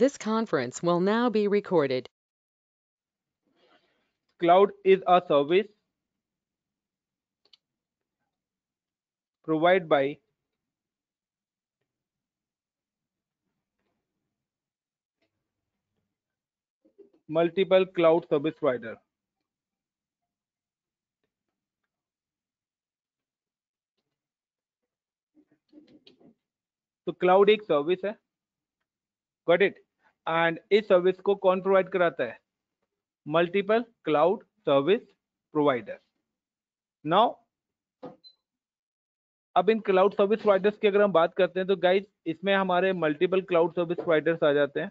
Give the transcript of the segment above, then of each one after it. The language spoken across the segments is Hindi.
This conference will now be recorded. Cloud is a service provided by multiple cloud service provider. So, cloud is service. है गॉट एंड इस सर्विस को कौन प्रोवाइड कराता है multiple cloud service provider now अब इन क्लाउड सर्विस प्रोवाइडर्स की अगर हम बात करते हैं तो गाइस इसमें हमारे मल्टीपल क्लाउड सर्विस प्रोवाइडर्स आ जाते हैं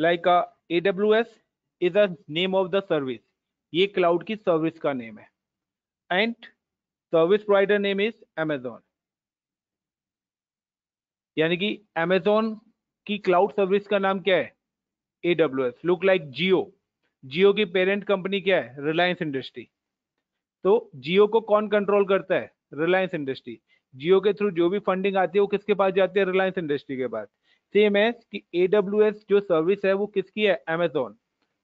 like as is a name of the service ये क्लाउड की सर्विस का नेम है and service provider name is Amazon यानी कि अमेजोन की क्लाउड सर्विस का नाम क्या है AWS look like Jio Jio की पेरेंट कंपनी क्या है रिलायंस इंडस्ट्री तो जियो को कौन कंट्रोल करता है रिलायंस इंडस्ट्री जियो के थ्रू जो भी फंडिंग आती है वो किसके पास जाती है रिलायंस इंडस्ट्री के पास सेम है कि एस जो सर्विस है वो किसकी है अमेजोन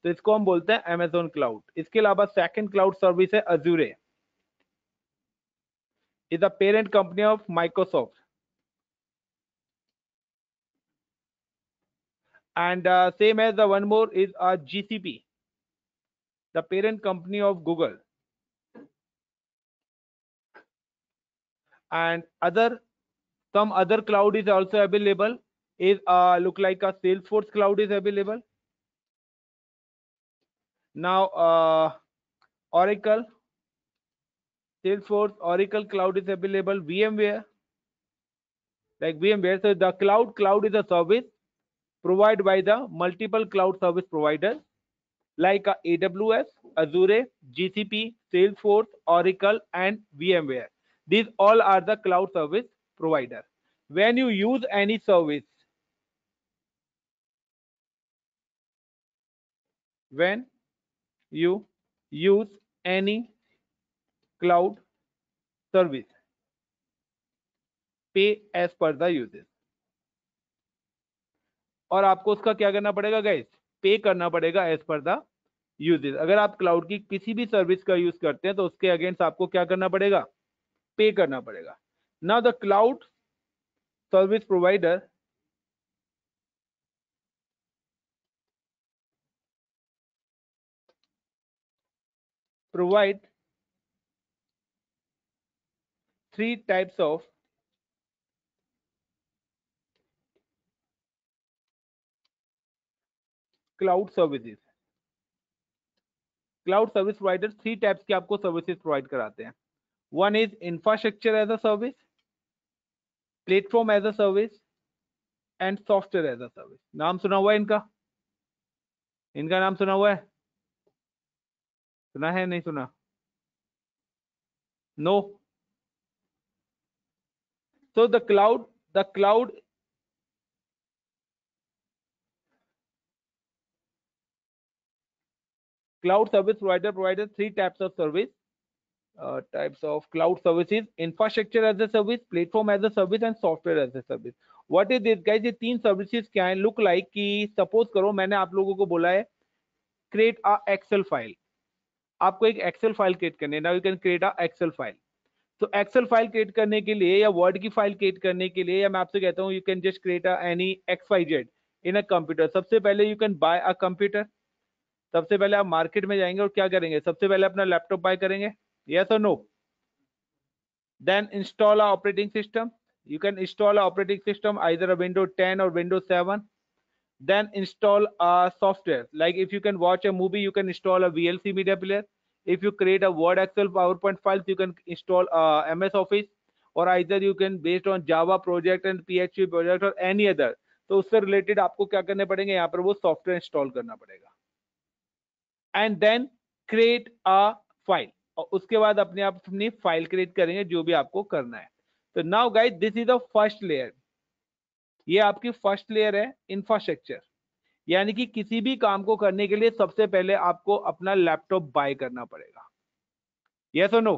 तो इसको हम बोलते हैं अमेजोन क्लाउड इसके अलावा सेकेंड क्लाउड सर्विस है Azure is the parent company of Microsoft. And uh, same as the one more is uh, GCP, the parent company of Google. And other some other cloud is also available is uh, look like a salesforce cloud is available now uh, oracle Salesforce, Oracle Cloud is available, VMware, like VMware. So the cloud, cloud is a service provided by the multiple cloud service providers like uh, AWS, Azure, GCP, Salesforce, Oracle, and VMware. These all are the cloud service provider. When you use any service, when you use any cloud service pay as per the uses और आपको उसका क्या करना पड़ेगा गैस पे करना पड़ेगा एज पर द यूजेज अगर आप क्लाउड की किसी भी सर्विस का यूज करते हैं तो उसके अगेंस्ट आपको क्या करना पड़ेगा पे करना पड़ेगा ना the cloud service provider provide three types of cloud services cloud service provider three types के आपको सर्विसेज प्रोवाइड कराते हैं one is infrastructure as a service platform as a service and software as a service नाम सुना हुआ है इनका इनका नाम सुना हुआ है सुना है नहीं सुना no no. so the cloud the cloud cloud service provider provides three types of service uh, types of cloud services infrastructure as a service platform as a service and software as a service what is this guys the three services क्या है लुक लाइक कि सपोज करो मैंने आप लोगों को बोला है क्रिएट अ एक्सेल फाइल आपको एक एक्सेल फाइल क्रिएट करनी now you can create a excel file तो एक्सेल फाइल क्रिएट करने के लिए या वर्ड की फाइल क्रिएट करने के लिए या मैं आपसे कहता हूँ you can just create any X Y Z in a computer सबसे पहले you can buy a computer सबसे पहले आप मार्केट में जाएंगे और क्या करेंगे सबसे पहले अपना लैपटॉप बाय करेंगे यस और no then install a operating system you can install a operating system either a windows 10 or windows 7 then install a software like if you can watch a movie you can install a vlc media player if you create a word excel powerpoint files you can install uh, ms office or either you can based on java project and php project or any other तो उससे रिलेटेड आपको क्या करने पड़ेंगे यहाँ पर वो सॉफ्टवेयर इंस्टॉल करना पड़ेगा and then create a file और उसके बाद अपने आप अपनी फाइल क्रिएट करेंगे जो भी आपको करना है तो now guide this is the first layer ये आपकी फर्स्ट लेयर है इंफ्रास्ट्रक्चर यानी कि किसी भी काम को करने के लिए सबसे पहले आपको अपना लैपटॉप बाय करना पड़ेगा यस और नो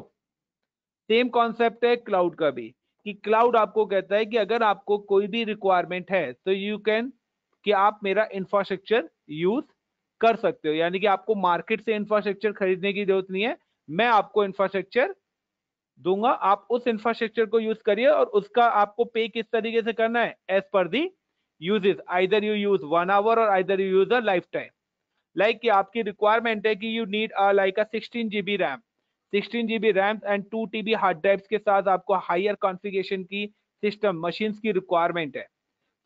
सेम कॉन्सेप्ट है क्लाउड का भी कि क्लाउड आपको कहता है कि अगर आपको कोई भी रिक्वायरमेंट है तो यू कैन कि आप मेरा इंफ्रास्ट्रक्चर यूज कर सकते हो यानी कि आपको मार्केट से इंफ्रास्ट्रक्चर खरीदने की जरूरत नहीं है मैं आपको इंफ्रास्ट्रक्चर दूंगा आप उस इंफ्रास्ट्रक्चर को यूज करिए और उसका आपको पे किस तरीके से करना है as per the uses either you use one hour or either you use a lifetime like ki aapki requirement hai ki you need a like a 16 GB RAM 16 GB RAM and 2 TB hard drives ke sath aapko higher configuration ki system machines ki requirement hai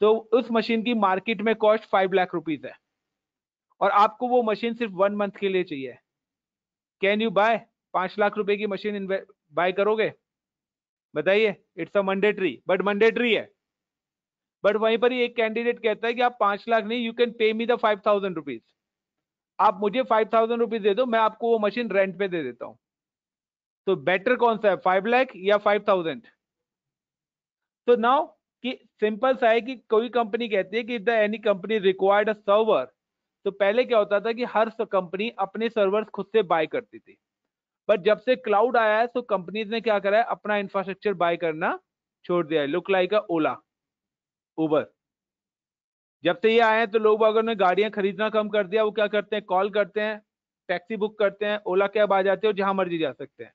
तो उस machine की market में cost 5 लाख rupees है और आपको वो machine सिर्फ वन मंथ के लिए चाहिए कैन यू बाय पांच लाख रुपए की मशीन बाय करोगे बताइए इट्स अ मंडेटरी बट मंडेटरी है बट वहीं पर ही एक कैंडिडेट कहता है कि आप पांच लाख नहीं you can pay me the five thousand rupees आप मुझे फाइव थाउजेंड रुपीज दे दो मैं आपको वो मशीन रेंट पे दे देता हूँ तो बेटर कौन सा है फाइव लाख या फाइव थाउजेंड तो नाउ कि सिंपल सा है कि कोई कंपनी कहती है कि if the any company required a server तो पहले क्या होता था कि हर कंपनी अपने सर्वर खुद से बाय करती थी बट जब से क्लाउड आया है तो कंपनीज ने क्या करा है अपना इंफ्रास्ट्रक्चर बाय करना छोड़ दिया है लुक लाइक अ ओला उबर जब से ये आए हैं तो लोग अगर ने गाड़ियां खरीदना कम कर दिया वो क्या करते हैं कॉल करते हैं टैक्सी बुक करते हैं ओला कैब आ जाते हैं और जहां मर्जी जा सकते हैं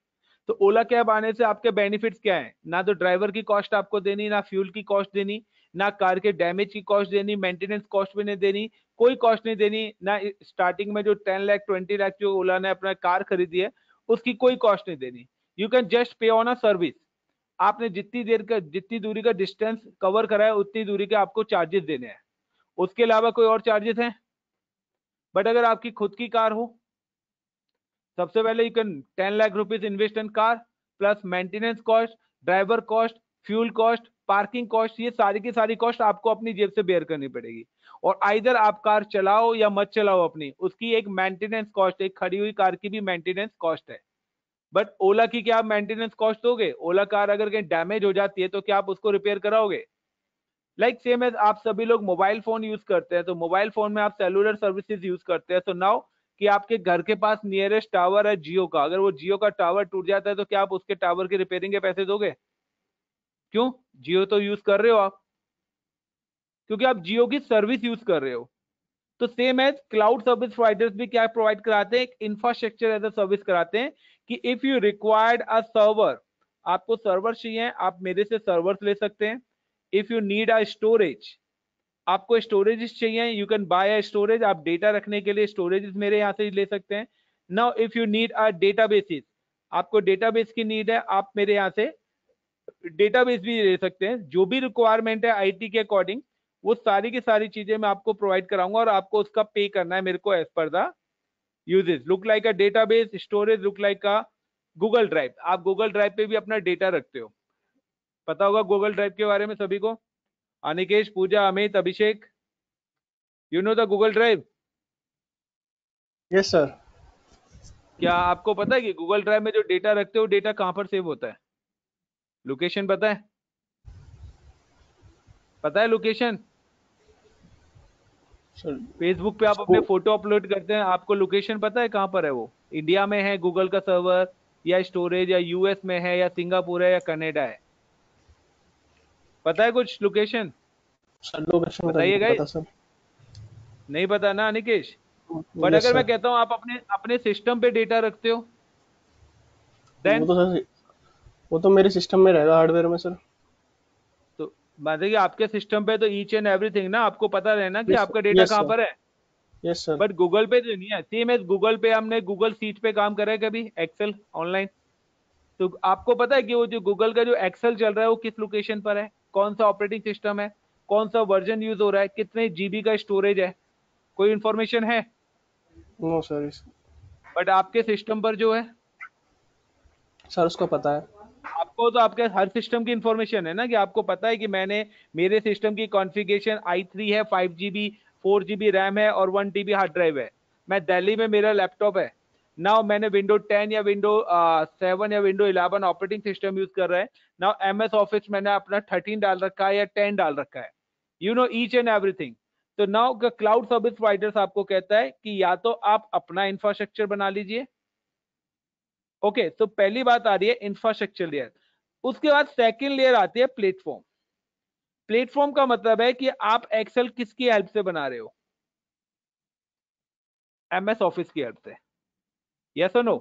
तो ओला कैब आने से आपके बेनिफिट्स क्या है ना तो ड्राइवर की कॉस्ट आपको देनी ना फ्यूल की कॉस्ट देनी ना कार के डैमेज की कॉस्ट देनी मेंटेनेंस कॉस्ट भी नहीं देनी कोई कॉस्ट नहीं देनी ना स्टार्टिंग में जो टेन लाख ट्वेंटी लाख जो ओला ने अपना कार खरीदी है उसकी कोई कॉस्ट नहीं देनी you can just pay on a service आपने जितनी देर का जितनी दूरी का डिस्टेंस कवर करा है उतनी दूरी के आपको चार्जेस देने हैं उसके अलावा कोई और चार्जेस हैं बट अगर आपकी खुद की कार हो सबसे पहले you can ten lakh rupees invest in car plus maintenance cost driver cost fuel cost parking cost ये सारी की सारी कॉस्ट आपको अपनी जेब से बेयर करनी पड़ेगी और आइधर आप कार चलाओ या मत चलाओ अपनी उसकी एक मेंटेनेंस कॉस्ट एक खड़ी हुई कार की भी मेंटेनेंस कॉस्ट है बट ओला की क्या आप मेंटेनेंस कॉस्ट दोगे ओला कार अगर कहीं डैमेज हो जाती है तो क्या आप उसको रिपेयर कराओगे लाइक सेम एज आप सभी लोग मोबाइल फोन यूज करते हैं तो मोबाइल फोन में आप सेलुलर सर्विसेज यूज करते हैं तो नाउ कि आपके घर के पास नियरेस्ट टावर है जियो का अगर वो जियो का टावर टूट जाता है तो क्या आप उसके टावर की रिपेयरिंग के पैसे दोगे क्यों जियो तो यूज कर रहे हो आप क्योंकि आप जियो की सर्विस यूज कर रहे हो तो same as cloud service providers भी क्या प्रोवाइड कराते हैं इंफ्रास्ट्रक्चर एज अ सर्विस कराते हैं कि if you required a server आपको सर्वर चाहिए आप मेरे से सर्वर्स ले सकते हैं if you need a storage आपको स्टोरेज चाहिए you can buy a storage आप डेटा रखने के लिए स्टोरेज मेरे यहाँ से ले सकते हैं now if you need a data आपको डेटाबेस की नीड है आप मेरे यहाँ से डेटाबेस भी ले सकते हैं जो भी रिक्वायरमेंट है आईटी के अकॉर्डिंग वो सारी की सारी चीजें मैं आपको प्रोवाइड कराऊंगा और आपको उसका पे करना है मेरे को as per the usage look like a database storage look like a Google drive आप गूगल ड्राइव पे भी अपना डेटा रखते हो पता होगा गूगल ड्राइव के बारे में सभी को Anikesh Pooja Amit Abhishek you know the Google drive yes sir क्या आपको पता है कि गूगल ड्राइव में जो डेटा रखते हो डेटा कहाँ पर सेव होता है लोकेशन पता है पता है लोकेशन फेसबुक पे आप अपने फोटो अपलोड करते हैं आपको लोकेशन पता है कहाँ पर है वो इंडिया में है गूगल का सर्वर या स्टोरेज या यूएस में है या सिंगापुर है या कनेडा है पता है कुछ लोकेशन लोकेशन बताइएगा नहीं पता ना अनिकेश बट अगर मैं कहता हूँ आप अपने अपने सिस्टम पे डेटा रखते हो देन वो तो सर वो तो मेरे सिस्टम में रहेगा हार्डवेयर में सर मतलब कि आपके सिस्टम पे तो ईच एंड एवरीथिंग ना आपको पता रहे ना कि आपका डेटा कहाँ पर है यस सर बट गूगल पे तो नहीं है सेम एज गूगल पे हमने गूगल सीट पे काम करा है कभी एक्सेल ऑनलाइन तो आपको पता है कि वो जो गूगल का जो एक्सेल चल रहा है वो किस लोकेशन पर है कौन सा ऑपरेटिंग सिस्टम है कौन सा वर्जन यूज हो रहा है कितने जीबी का स्टोरेज है कोई इंफॉर्मेशन है नो सर बट आपके सिस्टम पर जो है सर उसको पता है आपको तो आपके हर सिस्टम की इंफॉर्मेशन है ना कि आपको पता है कि मैंने मेरे सिस्टम की कॉन्फ़िगरेशन आई थ्री है five G B four G B RAM है और one T B hard drive है मैं दिल्ली में मेरा लैपटॉप है नाउ मैंने विंडो टेन या विंडो सेवन या window eleven operating system use कर रहा है नाउ एम एस ऑफिस मैंने अपना थर्टीन डाल रखा है या टेन डाल रखा है you know each and everything तो नाउ क्लाउड सर्विस प्रोवाइडर्स आपको कहता है कि या तो आप अपना इंफ्रास्ट्रक्चर बना लीजिए ओके तो पहली बात आ रही है इंफ्रास्ट्रक्चर लेयर उसके बाद सेकेंड लेयर आती है प्लेटफॉर्म प्लेटफॉर्म का मतलब है कि आप एक्सेल किसकी हेल्प से बना रहे हो एमएस ऑफिस की हेल्प से यस और नो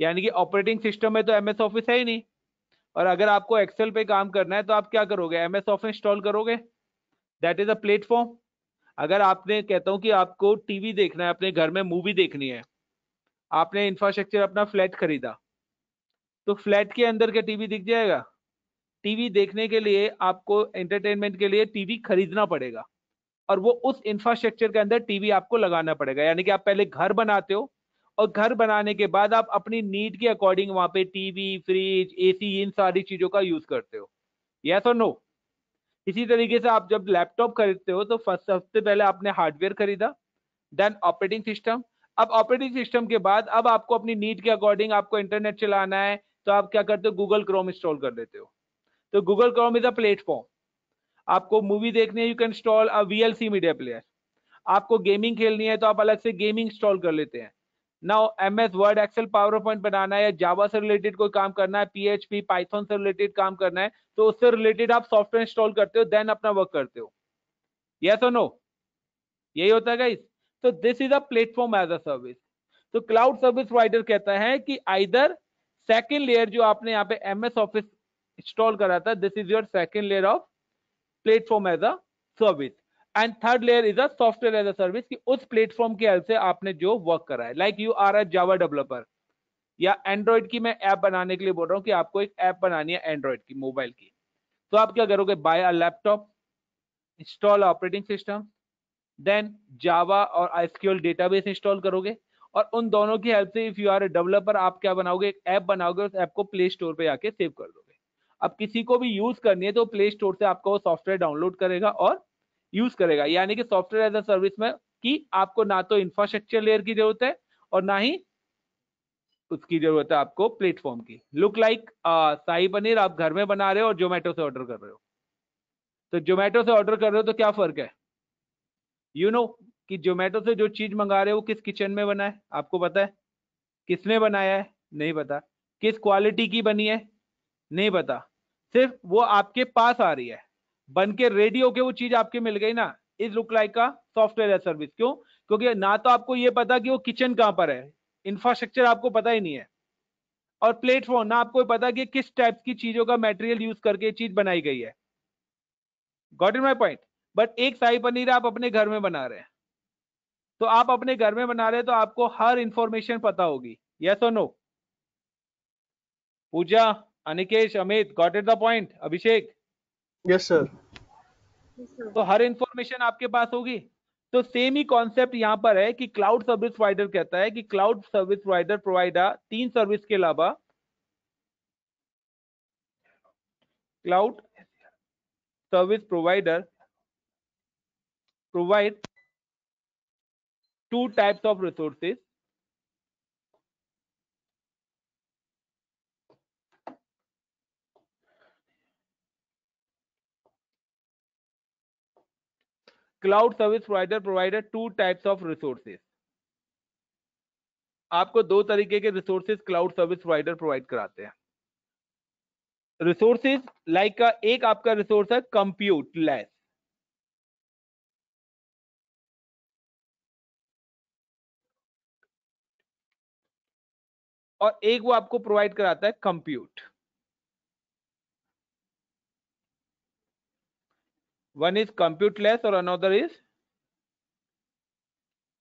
यानी कि ऑपरेटिंग सिस्टम में तो एमएस ऑफिस है ही नहीं और अगर आपको एक्सेल पे काम करना है तो आप क्या करोगे एमएस ऑफिस इंस्टॉल करोगे दैट इज अ प्लेटफॉर्म अगर आपने कहता हूं कि आपको टीवी देखना है अपने घर में मूवी देखनी है आपने इंफ्रास्ट्रक्चर अपना फ्लैट खरीदा तो फ्लैट के अंदर क्या टीवी दिख जाएगा टीवी देखने के लिए आपको एंटरटेनमेंट के लिए टीवी खरीदना पड़ेगा और वो उस इंफ्रास्ट्रक्चर के अंदर टीवी आपको लगाना पड़ेगा यानी कि आप पहले घर बनाते हो और घर बनाने के बाद आप अपनी नीड के अकॉर्डिंग वहां पे टीवी फ्रिज एसी इन सारी चीजों का यूज करते हो यस और नो इसी तरीके से आप जब लैपटॉप खरीदते हो तो फर्स्ट सबसे पहले आपने हार्डवेयर खरीदा देन ऑपरेटिंग सिस्टम अब ऑपरेटिंग सिस्टम के बाद अब आपको अपनी नीड के अकॉर्डिंग आपको इंटरनेट चलाना है तो आप क्या करते हो गूगल क्रोम इंस्टॉल कर देते हो तो Google chrome is a platform आपको मूवी देखनी है you can install a VLC media player आपको गेमिंग खेलनी है तो आप अलग से गेमिंग इंस्टॉल कर लेते हैं ना M S word excel power point बनाना है या जावा से रिलेटेड कोई काम करना है पीएचपी पाइथन से रिलेटेड काम करना है तो उससे रिलेटेड आप सॉफ्टवेयर इंस्टॉल करते हो देन अपना वर्क करते हो यस और नो यही होता है गाइस तो this is a platform as a service तो क्लाउड सर्विस प्रोवाइडर कहता है कि आइदर सेकेंड लेयर जो आपने यहाँ पे एम एस ऑफिस इंस्टॉल करा था this is your second layer of platform as a service and third layer is a software as a service कि उस प्लेटफॉर्म के हेल्प से आपने जो वर्क करा है like you are a Java developer या एंड्रॉइड की मैं ऐप बनाने के लिए बोल रहा हूँ कि आपको एक ऐप बनानी है एंड्रॉइड की मोबाइल की तो आप क्या करोगे buy a laptop install operating system then Java और आईएसक्यूएल डेटाबेस इंस्टॉल करोगे और उन दोनों की हेल्प से if you are a developer आप क्या बनाओगे एक ऐप बनाओगे उस ऐप को प्ले स्टोर पे आके सेव कर दोगे अब किसी को भी यूज करनी है तो प्ले स्टोर से आपका वो सॉफ्टवेयर डाउनलोड करेगा और यूज करेगा यानी कि सॉफ्टवेयर एज अ सर्विस में कि आपको ना तो इंफ्रास्ट्रक्चर लेयर की जरूरत है और ना ही उसकी जरूरत है आपको प्लेटफॉर्म की लुक लाइक शाही पनीर आप घर में बना रहे हो और जोमेटो से ऑर्डर कर रहे हो तो जोमेटो से ऑर्डर कर रहे हो तो क्या फर्क है यू नो कि जोमेटो से जो चीज मंगा रहे हो किस किचन में बना है आपको पता है किसने बनाया है नहीं पता किस क्वालिटी की बनी है नहीं पता सिर्फ वो आपके पास आ रही है बन के रेडी होके वो चीज आपके मिल गई ना इज लुक लाइक का सॉफ्टवेयर है सर्विस क्यों क्योंकि ना तो आपको ये पता कि वो किचन कहाँ पर है इंफ्रास्ट्रक्चर आपको पता ही नहीं है और प्लेटफॉर्म ना आपको पता कि किस टाइप्स की चीजों का मेटेरियल यूज करके चीज बनाई गई है got in my point but एक शाही पनीर आप अपने घर में बना रहे हैं तो आप अपने घर में बना रहे हैं तो आपको हर इंफॉर्मेशन पता होगी यस और no Pooja Anikesh Amit got it the point Abhishek yes sir तो हर इंफॉर्मेशन आपके पास होगी तो सेम ही कॉन्सेप्ट यहाँ पर है कि क्लाउड सर्विस प्रोवाइडर कहता है कि क्लाउड सर्विस प्रोवाइडर प्रोवाइडर तीन सर्विस के अलावा cloud service provider provide two types of resources cloud service provider provider two types of resources आपको दो तरीके के resources cloud service provider provide कराते हैं रिसोर्सेज लाइक like का एक आपका रिसोर्स है कंप्यूट लैस और एक वो आपको प्रोवाइड कराता है कंप्यूट वन इज लेस और another is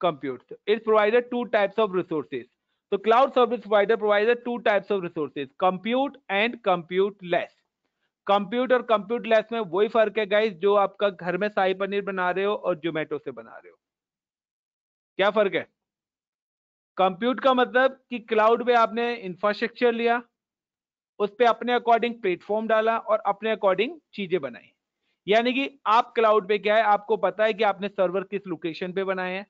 compute it provided two types of resources तो cloud service provider provided two types of resources compute and compute less compute और कंप्यूट लेस में वही फर्क है गाइस जो आपका घर में शाही पनीर बना रहे हो और जोमेटो से बना रहे हो क्या फर्क है कंप्यूट का मतलब कि क्लाउड पे आपने इंफ्रास्ट्रक्चर लिया उस पर अपने अकॉर्डिंग प्लेटफॉर्म डाला और अपने अकॉर्डिंग चीजें बनाई यानी कि आप क्लाउड पे क्या है आपको पता है कि आपने सर्वर किस लोकेशन पे बनाए हैं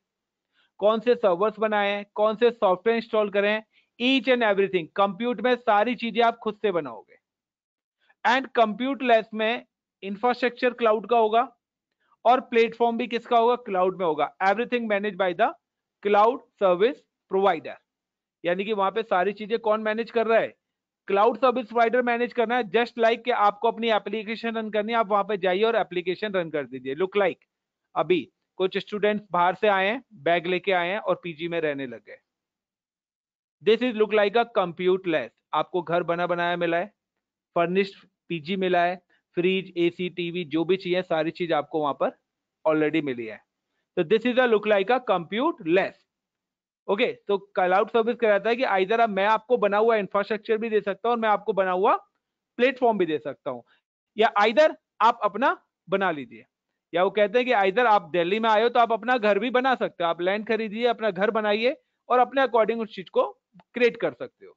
कौन से सर्वर्स बनाए हैं कौन से सॉफ्टवेयर इंस्टॉल करें ईच एंड एवरीथिंग कंप्यूट में सारी चीजें आप खुद से बनाओगे एंड कंप्यूट लेस में इंफ्रास्ट्रक्चर क्लाउड का होगा और प्लेटफॉर्म भी किसका होगा क्लाउड में होगा everything manage by the cloud service provider यानी कि वहां पे सारी चीजें कौन मैनेज कर रहा है क्लाउड सर्विस प्रोवाइडर मैनेज करना है जस्ट लाइक like कि आपको अपनी एप्लीकेशन रन करनी है आप वहां पे जाइए और एप्लीकेशन रन कर दीजिए लुक लाइक अभी कुछ स्टूडेंट्स बाहर से आए हैं बैग लेके आए हैं और पीजी में रहने लग गए this is look like a compute less आपको घर बना बनाया मिला है फर्निश्ड पीजी मिला है फ्रिज एसी टीवी जो भी चाहिए सारी चीज आपको वहां पर ऑलरेडी मिली है तो this is a look like a compute less okay तो क्लाउड सर्विस कहता है कि आइधर अब मैं आपको बना हुआ इंफ्रास्ट्रक्चर भी दे सकता हूँ और मैं आपको बना हुआ प्लेटफॉर्म भी दे सकता हूँ या आइधर आप अपना बना लीजिए या वो कहते हैं कि आइर आप दिल्ली में आए हो तो आप अपना घर भी बना सकते हो आप लैंड खरीदिए अपना घर बनाइए और अपने अकॉर्डिंग उस चीज को क्रिएट कर सकते हो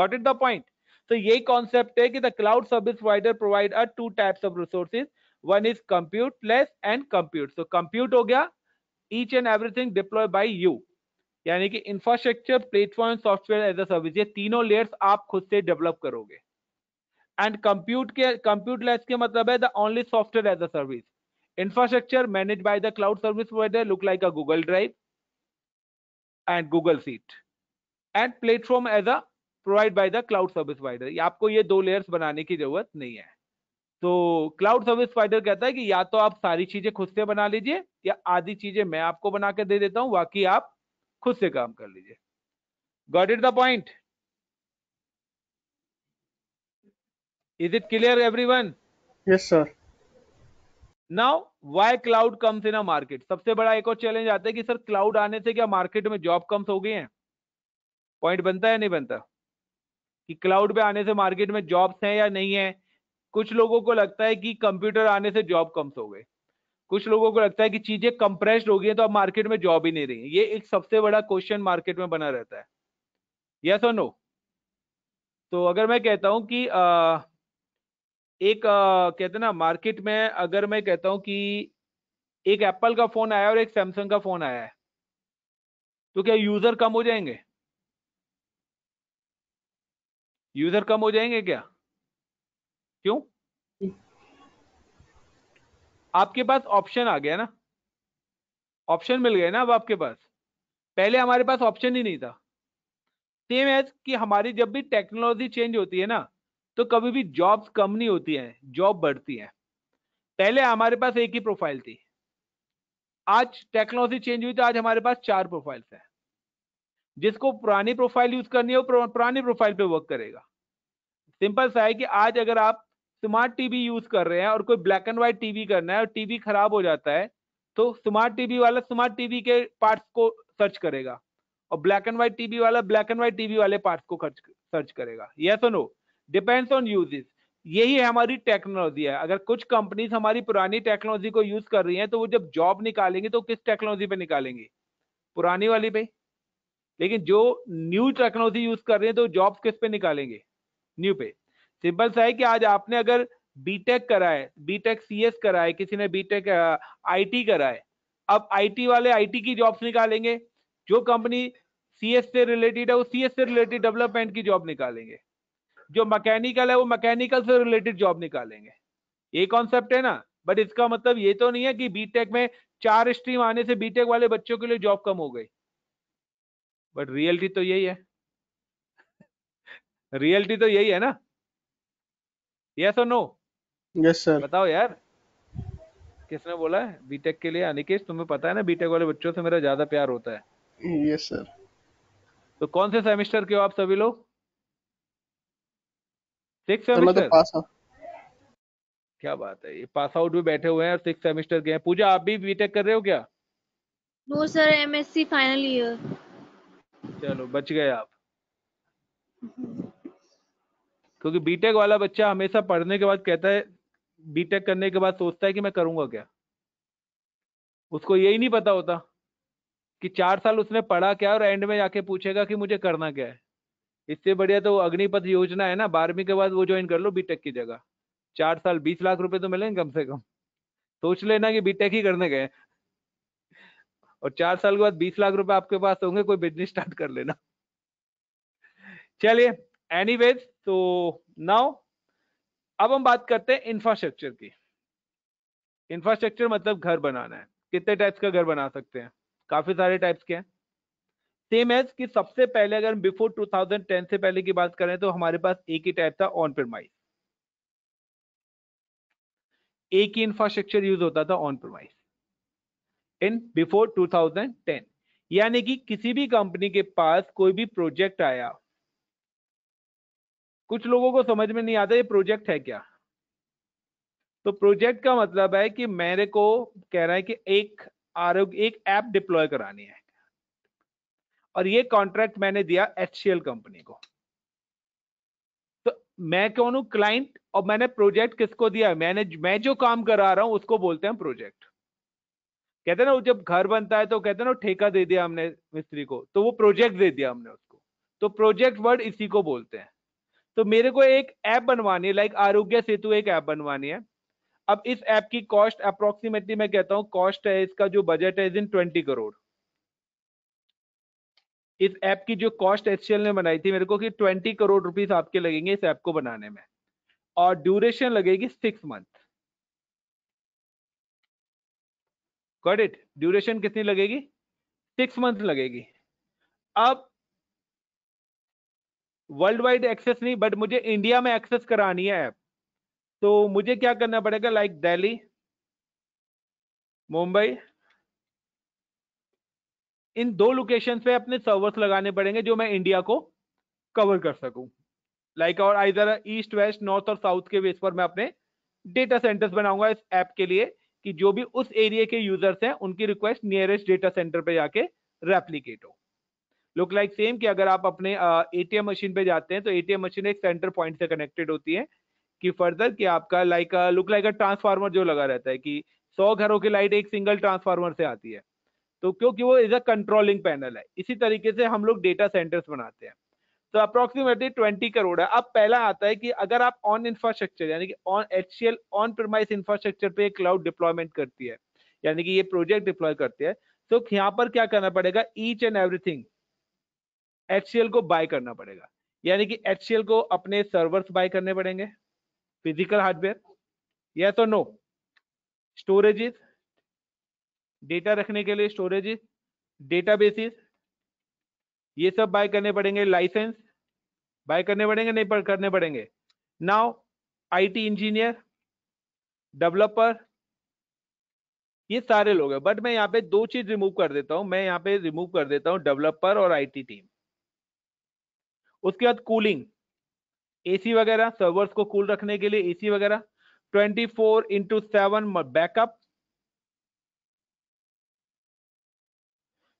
गॉट इट द पॉइंट तो यही कॉन्सेप्ट है कि the cloud service provider provide a two types of resources one is compute less and compute so compute हो गया each and everything deploy by you यानी कि infrastructure platform software as a service ये तीनों लेयर्स आप खुद से डेवलप करोगे एंड कंप्यूट के कंप्यूट लेयर्स के मतलब है the only software as a service infrastructure manage by the cloud service provider look like a Google drive and Google sheet and platform as a provide by the cloud service provider आपको ये दो लेयर्स बनाने की जरूरत नहीं है तो क्लाउड सर्विस प्रोवाइडर कहता है कि या तो आप सारी चीजें खुद से बना लीजिए या आधी चीजें मैं आपको बना के दे देता हूँ बाकी आप खुद से काम कर लीजिए got it the point is it clear everyone yes sir now why cloud comes in a market सबसे बड़ा एक और चैलेंज आता है कि सर क्लाउड आने से क्या मार्केट में जॉब कम्स हो गई हैं पॉइंट बनता है नहीं बनता कि क्लाउड पे आने से मार्केट में जॉब्स हैं या नहीं है कुछ लोगों को लगता है कि कंप्यूटर आने से जॉब कम्स हो गए कुछ लोगों को लगता है कि चीजें कंप्रेस्ड हो गई है तो अब मार्केट में जॉब ही नहीं रही ये एक सबसे बड़ा क्वेश्चन मार्केट में बना रहता है यस और नो तो अगर मैं कहता हूं कि आ, एक आ, कहते ना मार्केट में अगर मैं कहता हूं कि एक एप्पल का फोन आया और एक सैमसंग का फोन आया है तो क्या यूजर कम हो जाएंगे यूजर कम हो जाएंगे क्या क्यों आपके पास ऑप्शन आ गया ना ऑप्शन मिल गए ना अब आपके पास पहले हमारे पास ऑप्शन ही नहीं था सेम एज कि हमारी जब भी टेक्नोलॉजी चेंज होती है ना तो कभी भी जॉब्स कम नहीं होती हैं जॉब बढ़ती हैं पहले हमारे पास एक ही प्रोफाइल थी आज टेक्नोलॉजी चेंज हुई तो आज हमारे पास चार प्रोफाइल्स हैं जिसको पुरानी प्रोफाइल यूज करनी हो पुरानी प्रोफाइल पे वर्क करेगा सिंपल सा है कि आज अगर आप स्मार्ट टीवी यूज कर रहे हैं और कोई ब्लैक एंड व्हाइट टीवी करना है और टीवी खराब हो जाता है तो स्मार्ट टीवी वाला स्मार्ट टीवी के पार्ट्स को सर्च करेगा और ब्लैक एंड व्हाइट टीवी वाला ब्लैक एंड व्हाइट टीवी वाले पार्ट्स को खर्च सर्च करेगा यस और नो डिपेंड्स ऑन यूजेस यही है हमारी टेक्नोलॉजी है अगर कुछ कंपनीज हमारी पुरानी टेक्नोलॉजी को यूज कर रही हैं तो वो जब जॉब निकालेंगे तो किस टेक्नोलॉजी पे निकालेंगे पुरानी वाली पे लेकिन जो न्यू टेक्नोलॉजी यूज कर रहे हैं तो जॉब किस पे निकालेंगे न्यू पे सिंपल सा है कि आज आपने अगर बीटेक करा है बीटेक सीएस करा है किसी ने बीटेक आईटी करा है अब आईटी वाले आईटी की जॉब्स निकालेंगे जो कंपनी सीएस से रिलेटेड है वो सीएस से रिलेटेड डेवलपमेंट की जॉब निकालेंगे जो मैकेनिकल है वो मैकेनिकल से रिलेटेड जॉब निकालेंगे ये कॉन्सेप्ट है ना बट इसका मतलब ये तो नहीं है कि बीटेक में चार स्ट्रीम आने से बीटेक वाले बच्चों के लिए जॉब कम हो गई बट रियलिटी तो यही है रियलिटी तो यही है ना यस और नो यस सर बताओ यार किसने बोला है बीटेक के लिए अनिकेश तुम्हें पता है ना बीटेक वाले बच्चों से मेरा ज्यादा प्यार होता है यस yes, सर तो कौन से सेमेस्टर के हो आप सभी लोग सिक्स सेमेस्टर तो क्या बात है ये पास आउट भी बैठे हुए हैं और सिक्स सेमेस्टर के हैं पूजा आप भी बीटेक कर रहे हो क्या no sir MSc final year चलो बच गए आप हम्म। क्योंकि बीटेक वाला बच्चा हमेशा पढ़ने के बाद कहता है बीटेक करने के बाद सोचता है कि मैं करूंगा क्या उसको यही नहीं पता होता कि चार साल उसने पढ़ा क्या और एंड में जाके पूछेगा कि मुझे करना क्या है इससे बढ़िया तो अग्निपथ योजना है ना बारहवीं के बाद वो ज्वाइन कर लो बीटेक की जगह चार साल बीस लाख रुपए तो मिलेंगे कम से कम सोच लेना कि बीटेक ही करने गए और चार साल के बाद बीस लाख रुपए आपके पास होंगे कोई बिजनेस स्टार्ट कर लेना चलिए एनीवेज तो नाउ अब हम बात करते हैं इंफ्रास्ट्रक्चर की इंफ्रास्ट्रक्चर मतलब घर बनाना है कितने टाइप्स का घर बना सकते हैं काफी सारे टाइप्स के हैं सेम एज कि सबसे पहले अगर हम बिफोर 2010 से पहले की बात करें तो हमारे पास एक ही टाइप था ऑन प्रमाइज एक ही इंफ्रास्ट्रक्चर यूज होता था ऑन प्रमाइज इन बिफोर 2010 यानी कि किसी भी कंपनी के पास कोई भी प्रोजेक्ट आया कुछ लोगों को समझ में नहीं आता ये प्रोजेक्ट है क्या तो प्रोजेक्ट का मतलब है कि मेरे को कह रहा है कि एक आरोग्य एक ऐप डिप्लॉय करानी है और ये कॉन्ट्रैक्ट मैंने दिया एच कंपनी को तो मैं क्यों हूं क्लाइंट और मैंने प्रोजेक्ट किसको दिया मैंने मैं जो काम करा रहा हूं उसको बोलते हैं प्रोजेक्ट कहते हैं ना जब घर बनता है तो कहते ना ठेका दे दिया हमने मिस्त्री को तो वो प्रोजेक्ट दे दिया हमने उसको तो प्रोजेक्ट वर्ड इसी को बोलते हैं तो मेरे को एक ऐप बनवानी है लाइक आरोग्य सेतु एक ऐप बनवानी है अब इस ऐप की कॉस्ट अप्रोक्सीमेटली मैं कहता हूँ कॉस्ट है इसका जो बजट है इज इन ट्वेंटी करोड़ इस ऐप की जो कॉस्ट एच ने बनाई थी मेरे को कि ट्वेंटी करोड़ रुपीस आपके लगेंगे इस ऐप को बनाने में और ड्यूरेशन लगेगी सिक्स मंथ इट ड्यूरेशन कितनी लगेगी सिक्स मंथ लगेगी अब वर्ल्ड वाइड एक्सेस नहीं बट मुझे इंडिया में एक्सेस करानी है ऐप तो मुझे क्या करना पड़ेगा लाइक दिल्ली मुंबई इन दो लोकेशन पे अपने सर्वर्स लगाने पड़ेंगे जो मैं इंडिया को कवर कर सकूं लाइक और इधर ईस्ट वेस्ट नॉर्थ और साउथ के बेस पर मैं अपने डेटा सेंटर्स बनाऊंगा इस ऐप के लिए कि जो भी उस एरिया के यूजर्स हैं उनकी रिक्वेस्ट नियरेस्ट डेटा सेंटर पे जाके रेप्लीकेट हो लुक लाइक सेम कि अगर आप अपने एटीएम मशीन पे जाते हैं तो एटीएम मशीन एक सेंटर पॉइंट से कनेक्टेड होती है कि फर्दर कि आपका like look like a transformer जो लगा रहता है कि सौ घरों की लाइट एक सिंगल ट्रांसफार्मर से आती है तो क्योंकि वो इज अ कंट्रोलिंग पैनल है इसी तरीके से हम लोग डेटा सेंटर्स बनाते हैं तो अप्रोक्सीमेटली ट्वेंटी करोड़ है अब पहला आता है कि अगर आप ऑन इंफ्रास्ट्रक्चर यानी कि on H on premise infrastructure पे क्लाउड डिप्लॉयमेंट करती है यानी कि ये प्रोजेक्ट डिप्लॉय करती है तो यहाँ पर क्या करना पड़ेगा ईच एंड एवरीथिंग एच को बाय करना पड़ेगा यानी कि एच को अपने सर्वर्स बाय करने पड़ेंगे फिजिकल हार्डवेयर या तो नो स्टोरेजेस डेटा रखने के लिए स्टोरेजेस डेटा ये सब बाय करने पड़ेंगे लाइसेंस बाय करने पड़ेंगे नहीं पर करने पड़ेंगे नाउ आईटी इंजीनियर डेवलपर ये सारे लोग हैं बट मैं यहाँ पे दो चीज रिमूव कर देता हूँ मैं यहाँ पे रिमूव कर देता हूँ डेवलपर और आईटी टीम उसके बाद कूलिंग एसी वगैरह सर्वर्स को कूल रखने के लिए एसी वगैरह 24 four into seven backup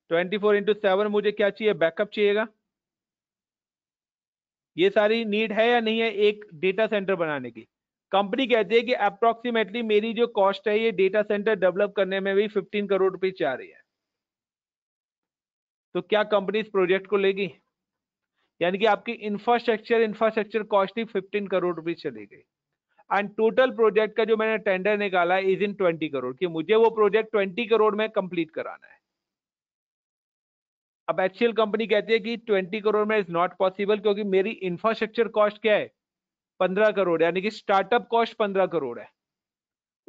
twenty four into seven मुझे क्या चाहिए बैकअप चाहिएगा ये सारी नीड है या नहीं है एक डेटा सेंटर बनाने की कंपनी कहती है कि अप्रोक्सीमेटली मेरी जो कॉस्ट है ये डेटा सेंटर डेवलप करने में भी 15 करोड़ रुपए चाह रही है तो क्या कंपनी इस प्रोजेक्ट को लेगी यानी कि आपकी infrastructure infrastructure costing fifteen crore rupees चली गई एंड टोटल प्रोजेक्ट का जो मैंने टेंडर निकाला इज इन ट्वेंटी करोड़ कि मुझे वो प्रोजेक्ट ट्वेंटी करोड़ में कंप्लीट कराना है अब एक्चुअल कंपनी कहती है कि ट्वेंटी करोड़ में इज नॉट पॉसिबल क्योंकि मेरी इंफ्रास्ट्रक्चर कॉस्ट क्या है पंद्रह करोड़ यानी कि स्टार्टअप कॉस्ट पंद्रह करोड़ है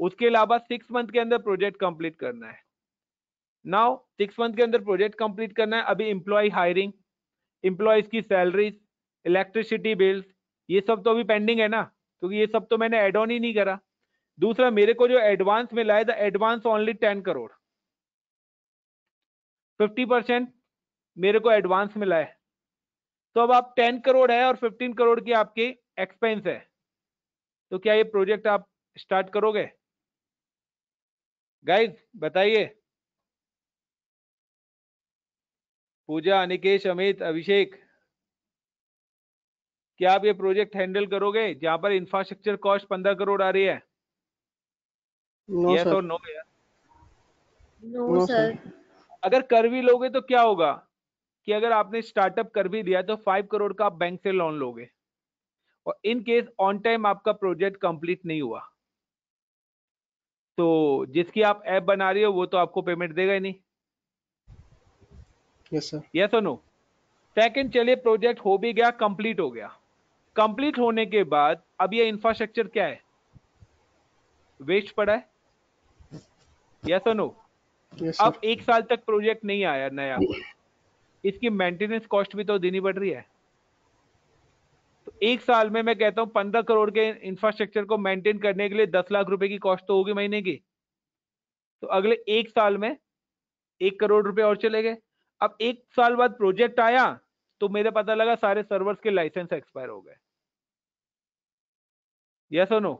उसके अलावा सिक्स मंथ के अंदर प्रोजेक्ट कंप्लीट करना है नाउ सिक्स मंथ के अंदर प्रोजेक्ट कंप्लीट करना है अभी इंप्लॉय हायरिंग इम्प्लॉयज की सैलरीज इलेक्ट्रिसिटी बिल्स ये सब तो अभी पेंडिंग है ना क्योंकि ये सब तो मैंने एड ऑन ही नहीं करा दूसरा मेरे को जो एडवांस मिला है the advance only ten crore fifty percent मेरे को एडवांस मिला है तो अब आप टेन करोड़ है और फिफ्टीन करोड़ की आपके एक्सपेंस है तो क्या ये प्रोजेक्ट आप स्टार्ट करोगे गाइज बताइए पूजा अनिकेश अमित अभिषेक क्या आप ये प्रोजेक्ट हैंडल करोगे जहां पर इंफ्रास्ट्रक्चर कॉस्ट पंद्रह करोड़ आ रही है नो नो सर अगर कर भी लोगे तो क्या होगा कि अगर आपने स्टार्टअप कर भी दिया तो फाइव करोड़ का आप बैंक से लोन लोगे और इन केस ऑन टाइम आपका प्रोजेक्ट कंप्लीट नहीं हुआ तो जिसकी आप ऐप बना रही हो वो तो आपको पेमेंट देगा ही नहीं यस सर और नो सेकेंड चलिए प्रोजेक्ट हो भी गया कंप्लीट हो गया कंप्लीट होने के बाद अब ये इंफ्रास्ट्रक्चर क्या है वेस्ट पड़ा है यस और नो अब एक साल तक प्रोजेक्ट नहीं आया नया इसकी मेंटेनेंस कॉस्ट भी तो देनी पड़ रही है तो एक साल में मैं कहता हूं पंद्रह करोड़ के इंफ्रास्ट्रक्चर को मेंटेन करने के लिए दस लाख रुपए की कॉस्ट तो होगी महीने की तो अगले एक साल में एक करोड़ रुपए और चले गए अब एक साल बाद प्रोजेक्ट आया तो मेरे पता लगा सारे सर्वर्स के लाइसेंस एक्सपायर हो गए यस नो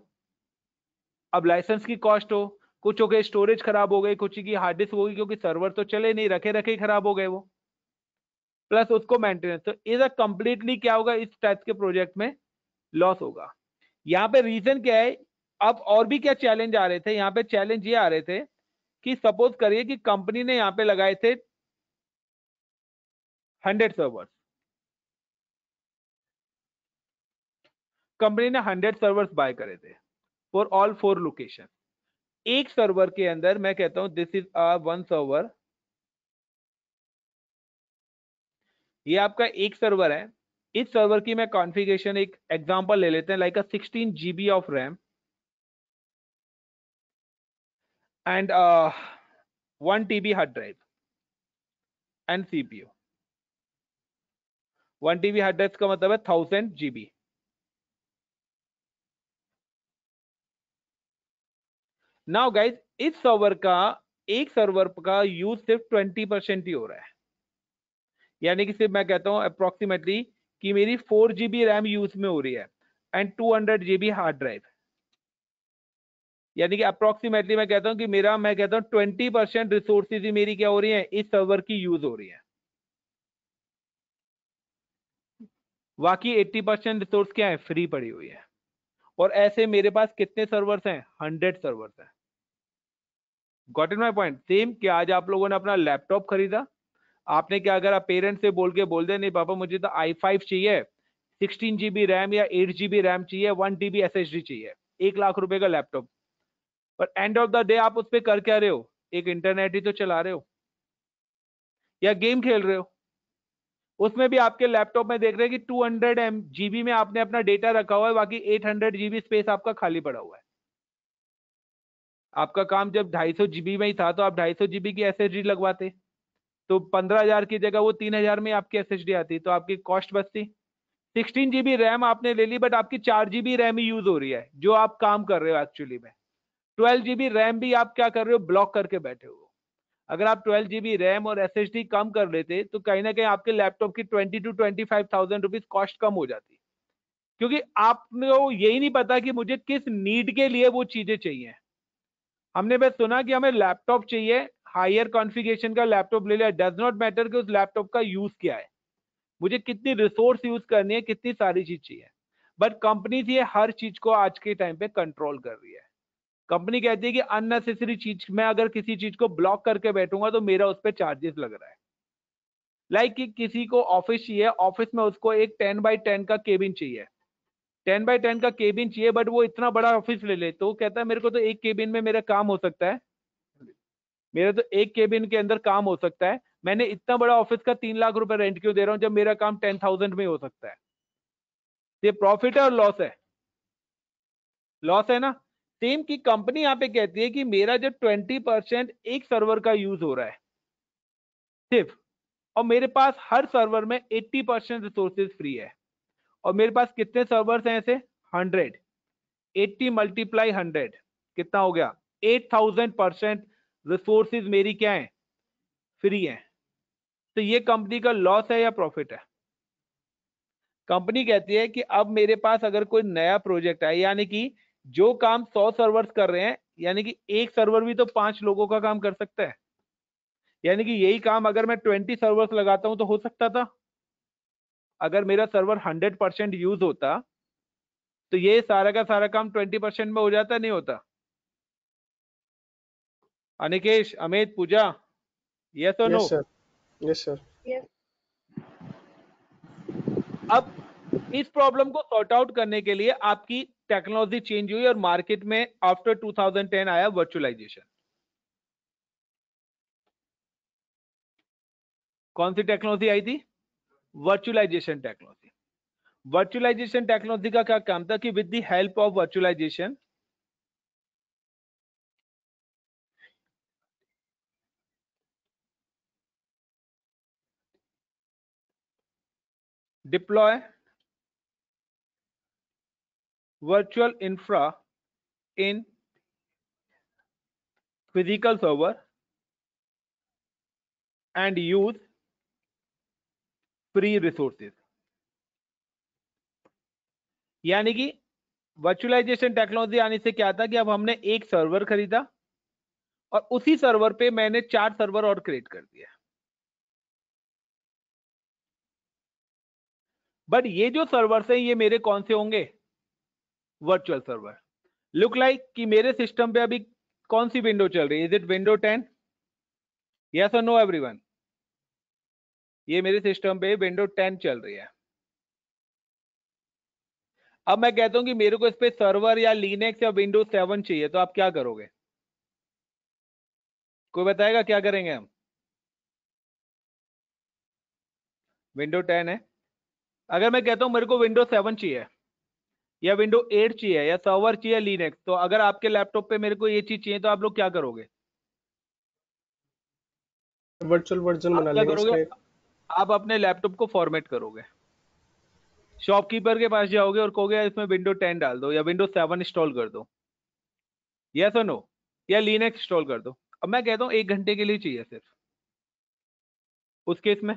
अब लाइसेंस की कॉस्ट हो कुछ हो गए स्टोरेज खराब हो गई कुछ की हार्ड डिस्क हो गई क्योंकि सर्वर तो चले नहीं रखे रखे ही खराब हो गए वो प्लस उसको मेंटेनेंस तो इज अ कंप्लीटली क्या होगा इस टाइप के प्रोजेक्ट में लॉस होगा यहाँ पे रीजन क्या है अब और भी क्या चैलेंज आ रहे थे यहाँ पे चैलेंज ये आ रहे थे कि सपोज करिए कि कंपनी ने यहाँ पे लगाए थे हंड्रेड सर्वर्स कंपनी ने हंड्रेड सर्वर्स बाय करे थे फॉर ऑल फोर लोकेशन एक सर्वर के अंदर मैं कहता हूं this is a one server ये आपका एक सर्वर है इस सर्वर की मैं कॉन्फ़िगरेशन एक एग्जांपल ले लेते हैं like a sixteen GB of RAM and one TB hard drive and CPU one TB hard disk का मतलब है थाउजेंड जीबी नाउ गाइज इस सर्वर का एक सर्वर का यूज सिर्फ ट्वेंटी परसेंट ही हो रहा है यानी कि सिर्फ मैं कहता हूँ अप्रोक्सीमेटली कि मेरी फोर जीबी रैम यूज में हो रही है and two hundred GB hard drive यानी कि अप्रोक्सीमेटली मैं कहता हूँ कि मेरा मैं कहता हूं ट्वेंटी परसेंट रिसोर्सेज मेरी क्या हो रही है इस सर्वर की यूज हो रही है बाकी एट्टी परसेंट रिसोर्स क्या है फ्री पड़ी हुई है और ऐसे मेरे पास कितने सर्वर्स हैं हंड्रेड सर्वर्स हैं got in my point same कि आज आप लोगों ने अपना लैपटॉप खरीदा आपने क्या अगर आप पेरेंट्स से बोल के बोल दे नहीं पापा मुझे तो आई फाइव चाहिए सिक्सटीन जीबी रैम या एट जीबी रैम चाहिए वन टीबी डी चाहिए एक लाख रुपए का लैपटॉप पर एंड ऑफ द डे आप उस पर कर क्या रहे हो एक इंटरनेट ही तो चला रहे हो या गेम खेल रहे हो उसमें भी आपके लैपटॉप में देख रहे हैं कि 200 हंड्रेड जीबी में आपने अपना डेटा रखा हुआ है बाकी 800 हंड्रेड जीबी स्पेस आपका खाली पड़ा हुआ है आपका काम जब 250 जीबी में ही था तो आप 250 जीबी की एस लगवाते तो 15000 की जगह वो 3000 में आपकी एस आती तो आपकी कॉस्ट बचती सिक्सटीन जीबी रैम आपने ले ली बट आपकी चार जीबी रैम ही यूज हो रही है जो आप काम कर रहे हो एक्चुअली में ट्वेल्व जीबी रैम भी आप क्या कर रहे हो ब्लॉक करके बैठे हो अगर आप ट्वेल्व जीबी रैम और एस कम कर लेते तो कहीं ना कहीं आपके लैपटॉप की twenty two twenty five thousand rupees cost कम हो जाती क्योंकि आपको यही नहीं पता कि मुझे किस नीड के लिए वो चीजें चाहिए हमने बस सुना कि हमें लैपटॉप चाहिए हायर कॉन्फ़िगरेशन का लैपटॉप ले लिया डज नॉट मैटर कि उस लैपटॉप का यूज क्या है मुझे कितनी रिसोर्स यूज करनी है कितनी सारी चीज चाहिए बट कंपनी ये हर चीज को आज के टाइम पे कंट्रोल कर रही है कंपनी कहती है कि अननेसेसरी चीज मैं अगर किसी चीज को ब्लॉक करके बैठूंगा तो मेरा उस पर चार्जेस लग रहा है लाइक like कि किसी को ऑफिस चाहिए ऑफिस में उसको एक टेन बाई टेन का केबिन चाहिए टेन बाई टेन का केबिन चाहिए बट वो इतना बड़ा ऑफिस ले ले तो वो कहता है मेरे को तो एक केबिन में मेरा काम हो सकता है मेरा तो एक केबिन के अंदर काम हो सकता है मैंने इतना बड़ा ऑफिस का तीन लाख रुपए रेंट क्यों दे रहा हूँ जब मेरा काम टेन थाउजेंड में हो सकता है तो ये प्रॉफिट है और लॉस है लॉस है ना सेम की कंपनी यहाँ पे कहती है कि मेरा जो ट्वेंटी परसेंट एक सर्वर का यूज हो रहा है सिर्फ और मेरे पास हर सर्वर में एट्टी परसेंट रिसोर्सेज फ्री है और मेरे पास कितने सर्वर्स हैं ऐसे हंड्रेड एट्टी मल्टीप्लाई हंड्रेड कितना हो गया एट थाउजेंड परसेंट रिसोर्सेज मेरी क्या है फ्री है तो ये कंपनी का लॉस है या प्रॉफिट है कंपनी कहती है कि अब मेरे पास अगर कोई नया प्रोजेक्ट है यानी कि जो काम सौ सर्वर्स कर रहे हैं यानी कि एक सर्वर भी तो पांच लोगों का काम कर सकता है यानी कि यही काम अगर मैं ट्वेंटी सर्वर्स लगाता हूं तो हो सकता था अगर मेरा सर्वर हंड्रेड परसेंट यूज होता तो ये सारा का सारा काम ट्वेंटी परसेंट में हो जाता नहीं होता अनिकेश अमित पूजा यस और नो यस सर अब इस प्रॉब्लम को सॉर्ट आउट करने के लिए आपकी टेक्नोलॉजी चेंज हुई और मार्केट में आफ्टर 2010 आया वर्चुअलाइजेशन कौन सी टेक्नोलॉजी आई थी वर्चुअलाइजेशन टेक्नोलॉजी वर्चुअलाइजेशन टेक्नोलॉजी का क्या काम था कि with the help of virtualization deploy virtual infra in physical server and use free resources यानी कि वर्चुअलाइजेशन टेक्नोलॉजी आने से क्या था कि अब हमने एक सर्वर खरीदा और उसी सर्वर पे मैंने चार सर्वर और क्रिएट कर दिया बट ये जो सर्वर्स हैं ये मेरे कौन से होंगे वर्चुअल सर्वर लुक लाइक कि मेरे सिस्टम पे अभी कौन सी विंडो चल रही है is it window ten yes और नो एवरीवन ये मेरे सिस्टम पे विंडो टेन चल रही है अब मैं कहता हूं कि मेरे को इस पे सर्वर या लिनेक्स या विंडो सेवन चाहिए तो आप क्या करोगे कोई बताएगा क्या करेंगे हम विंडो टेन है अगर मैं कहता हूं मेरे को विंडो सेवन चाहिए या विंडो एट चाहिए या सर्वर चाहिए लीनेक्स तो अगर आपके लैपटॉप पे मेरे को ये चीज चाहिए तो आप लोग क्या करोगे वर्चुअल वर्जन बना क्या करोगे आप अपने लैपटॉप को फॉर्मेट करोगे शॉपकीपर के पास जाओगे और कहोगे इसमें विंडो टेन डाल दो या विंडो सेवन इंस्टॉल कर दो यस और नो या लीनेक्स इंस्टॉल कर दो अब मैं कहता हूँ एक घंटे के लिए चाहिए सिर्फ उस केस में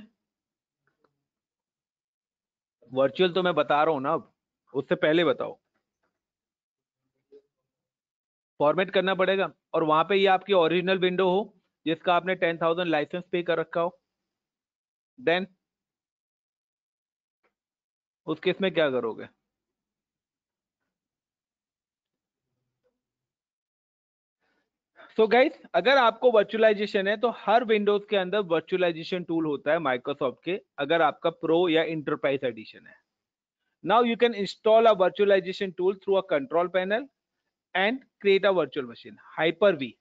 वर्चुअल तो मैं बता रहा हूँ ना अब उससे पहले बताओ फॉर्मेट करना पड़ेगा और वहां पे ये आपकी ओरिजिनल विंडो हो जिसका आपने टेन थाउजेंड लाइसेंस पे कर रखा हो देन उस केस में क्या करोगे सो so गाइज अगर आपको वर्चुअलाइजेशन है तो हर विंडोज के अंदर वर्चुअलाइजेशन टूल होता है माइक्रोसॉफ्ट के अगर आपका प्रो या इंटरप्राइज एडिशन है Now you can install a virtualization tool through a control panel and create a virtual machine, Hyper-V.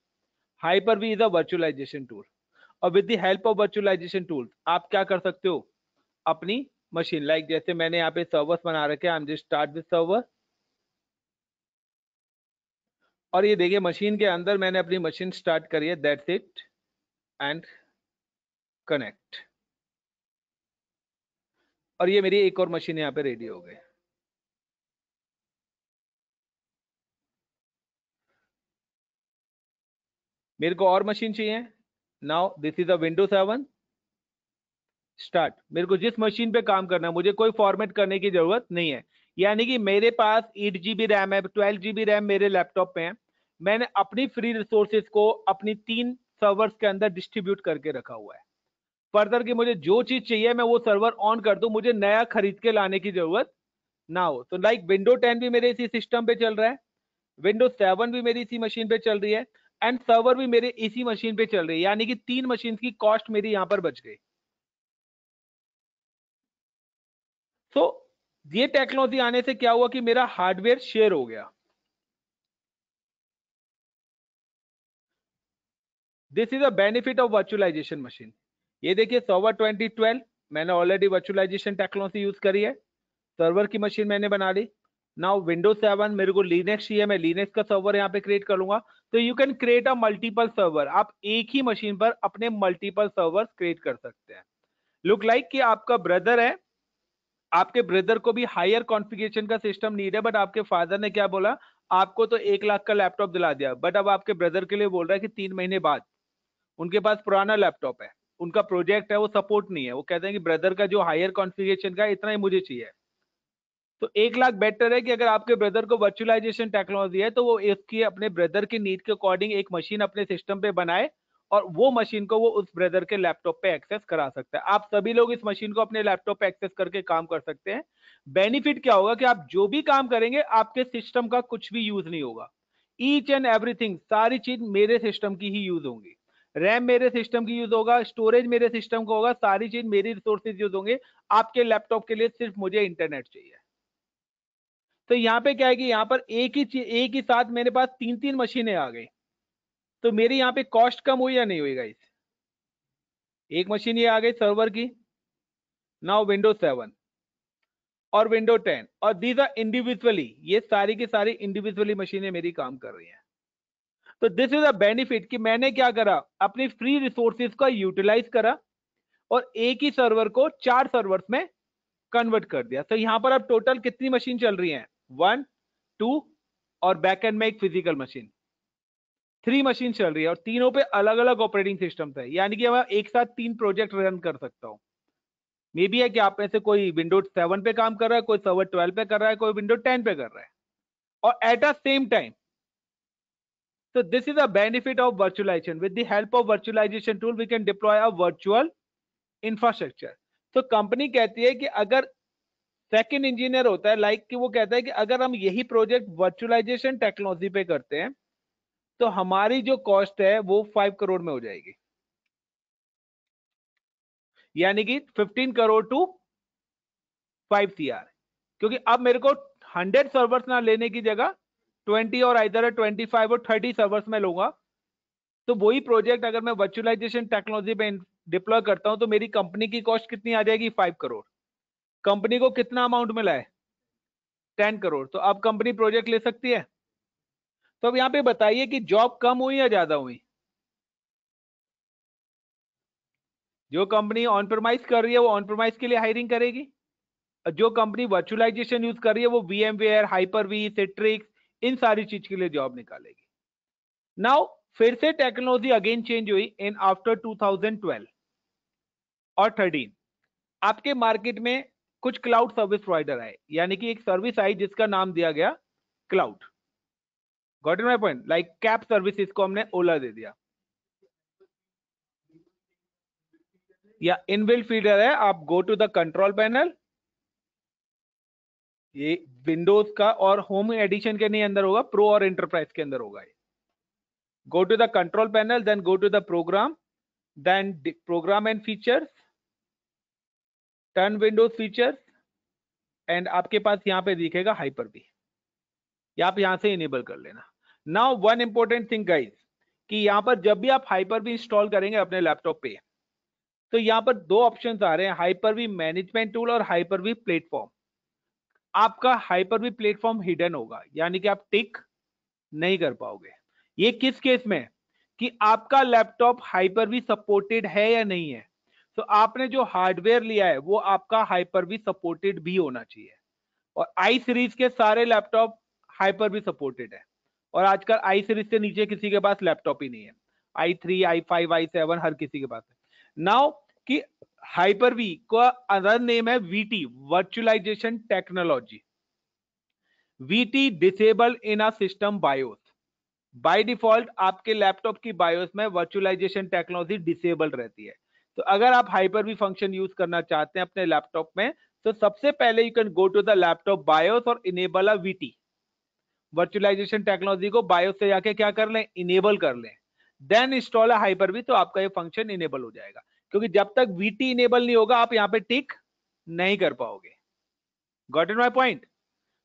Hyper-V is a virtualization tool. और with the help of virtualization tool आप क्या कर सकते हो अपनी मशीन लाइक like जैसे मैंने यहाँ पे सर्वर्स बना रखे I am just start with server और ये देखिए मशीन के अंदर मैंने अपनी मशीन स्टार्ट करी है दैट्स इट एंड कनेक्ट और ये मेरी एक और मशीन यहाँ पे रेडी हो गई मेरे को और मशीन चाहिए now this is a window seven start मेरे को जिस मशीन पे काम करना है मुझे कोई फॉर्मेट करने की जरूरत नहीं है यानी कि मेरे पास एट जीबी रैम है ट्वेल्व जीबी रैम मेरे लैपटॉप में है मैंने अपनी फ्री रिसोर्सेज को अपनी तीन सर्वर्स के अंदर डिस्ट्रीब्यूट करके रखा हुआ है फर्दर की मुझे जो चीज चाहिए मैं वो सर्वर ऑन कर दू मुझे नया खरीद के लाने की जरूरत ना हो तो लाइक विंडो टेन भी मेरे इसी सिस्टम पे चल रहा है विंडो सेवन भी मेरी इसी मशीन पे चल रही है एंड सर्वर भी मेरे इसी मशीन पे चल रही है यानी कि तीन मशीन की कॉस्ट मेरी यहां पर बच गई सो so, ये टेक्नोलॉजी आने से क्या हुआ कि मेरा हार्डवेयर शेयर हो गया this is a benefit of virtualization machine ये देखिए सोवर ट्वेंटी ट्वेल्व मैंने ऑलरेडी वर्चुअलाइजेशन टेक्नोलॉजी यूज करी है सर्वर की मशीन मैंने बना ली नाउ विंडो सेवन मेरे को लीनेक्स चाहिए मैं लीनेक्स का सर्वर यहाँ पे क्रिएट कर लूंगा तो you can create a multiple server आप एक ही मशीन पर अपने मल्टीपल सर्वर क्रिएट कर सकते हैं लुक लाइक like कि आपका ब्रदर है आपके ब्रदर को भी हायर कॉन्फ़िगरेशन का सिस्टम नीड है बट आपके फादर ने क्या बोला आपको तो एक लाख का लैपटॉप दिला दिया बट अब आपके ब्रदर के लिए बोल रहा है कि तीन महीने बाद उनके पास पुराना लैपटॉप है उनका प्रोजेक्ट है वो सपोर्ट नहीं है वो कहते हैं कि ब्रदर का जो हायर कॉन्फ़िगरेशन का इतना ही मुझे चाहिए तो एक लाख बेटर है कि अगर आपके ब्रदर को वर्चुअलाइजेशन टेक्नोलॉजी है तो वो इसकी अपने ब्रदर की नीड के अकॉर्डिंग एक मशीन अपने सिस्टम पे बनाए और वो मशीन को वो उस ब्रदर के लैपटॉप पे एक्सेस करा सकता है आप सभी लोग इस मशीन को अपने लैपटॉप पे एक्सेस करके काम कर सकते हैं बेनिफिट क्या होगा कि आप जो भी काम करेंगे आपके सिस्टम का कुछ भी यूज नहीं होगा ईच एंड एवरीथिंग सारी चीज मेरे सिस्टम की ही यूज होंगी रैम मेरे सिस्टम की यूज होगा स्टोरेज मेरे सिस्टम का होगा सारी चीज मेरी रिसोर्सेज यूज होंगे आपके लैपटॉप के लिए सिर्फ मुझे इंटरनेट चाहिए तो यहाँ पे क्या है कि यहाँ पर एक ही एक ही साथ मेरे पास तीन तीन मशीनें आ गई तो मेरी यहाँ पे कॉस्ट कम हुई या नहीं हुई गाइस एक मशीन ये आ गई सर्वर की नाउ विंडो सेवन और विंडो टेन और दीज आर इंडिविजुअली ये सारी की सारी इंडिविजुअली मशीनें मेरी काम कर रही हैं तो दिस इज अ बेनिफिट कि मैंने क्या करा अपनी फ्री रिसोर्सेज का यूटिलाइज करा और एक ही सर्वर को चार सर्वर्स में कन्वर्ट कर दिया तो यहां पर अब टोटल कितनी मशीन चल रही है वन टू और बैक एंड में एक फिजिकल मशीन थ्री मशीन चल रही है और तीनों पे अलग अलग ऑपरेटिंग सिस्टम है यानी कि मैं एक साथ तीन प्रोजेक्ट रन कर सकता हूँ मे बी है कि आप में से कोई विंडो सेवन पे काम कर रहा है कोई सर्वर ट्वेल्व पे कर रहा है कोई विंडो टेन पे कर रहा है और at a same time So this is a benefit of virtualization. With the help of virtualization tool, we can deploy a virtual infrastructure. So company कहती है कि अगर सेकेंड इंजीनियर होता है लाइक like कि वो कहता है कि अगर हम यही प्रोजेक्ट वर्चुअलाइजेशन टेक्नोलॉजी पे करते हैं तो हमारी जो कॉस्ट है वो फाइव करोड़ में हो जाएगी यानी कि फिफ्टीन करोड़ टू फाइव सी क्योंकि अब मेरे को हंड्रेड सर्वर्स ना लेने की जगह ट्वेंटी और इधर है ट्वेंटी फाइव और थर्टी सर्वर्स में लूंगा तो वही प्रोजेक्ट अगर मैं वर्चुअलाइजेशन टेक्नोलॉजी पे डिप्लॉय करता हूं तो मेरी कंपनी की कॉस्ट कितनी आ जाएगी फाइव करोड़ कंपनी को कितना अमाउंट मिला है टेन करोड़ तो अब कंपनी प्रोजेक्ट ले सकती है तो अब यहाँ पे बताइए कि जॉब कम हुई या ज्यादा हुई जो कंपनी ऑन प्रोमाइज कर रही है वो ऑन प्रोमाइज के लिए हायरिंग करेगी और जो कंपनी वर्चुअलाइजेशन यूज कर रही है वो VMware hyper V Citrix इन सारी चीज के लिए जॉब निकालेगी नाउ फिर से टेक्नोलॉजी अगेन चेंज हुई इन आफ्टर 2012 और 13 आपके मार्केट में कुछ क्लाउड सर्विस प्रोवाइडर आए यानी कि एक सर्विस आई जिसका नाम दिया गया cloud got in my point like cab service को हमने ओला दे दिया या इनबिल्ट फीडर है आप go to the control panel ये विंडोज का और होम एडिशन के नहीं अंदर होगा प्रो और इंटरप्राइज के अंदर होगा ये go to the control panel then go to the program then program and features turn windows features and आपके पास यहां पे दिखेगा हाइपर भी आप यहां से इनेबल कर लेना now one important thing guys कि यहां पर जब भी आप हाइपर भी इंस्टॉल करेंगे अपने लैपटॉप पे तो यहां पर दो ऑप्शन आ रहे हैं हाइपर भी मैनेजमेंट टूल और हाइपर भी प्लेटफॉर्म आपका हाइपर भी प्लेटफॉर्म हिडन होगा यानी कि आप टिक नहीं कर पाओगे ये किस केस में कि आपका लैपटॉप हाइपर भी सपोर्टेड है या नहीं है तो आपने जो हार्डवेयर लिया है वो आपका हाइपर भी सपोर्टेड भी होना चाहिए और आई सीरीज के सारे लैपटॉप हाइपर भी सपोर्टेड है और आजकल आई सीरीज से नीचे किसी के पास लैपटॉप ही नहीं है i three i five i seven हर किसी के पास है नाउ कि हाइपरवी का अदर नेम है VT virtualization technology VT disable in a system BIOS by default आपके लैपटॉप की बायोस में वर्चुअलाइजेशन टेक्नोलॉजी डिसेबल रहती है तो अगर आप हाइपर वी फंक्शन यूज करना चाहते हैं अपने लैपटॉप में तो सबसे पहले you can go to the laptop BIOS और enable a VT virtualization technology को बायोस से जाके क्या कर लें इनेबल कर लें then install a hyper V तो आपका ये फंक्शन इनेबल हो जाएगा क्योंकि जब तक वीटी इनेबल नहीं होगा आप यहाँ पे टिक नहीं कर पाओगे गॉट एन माई पॉइंट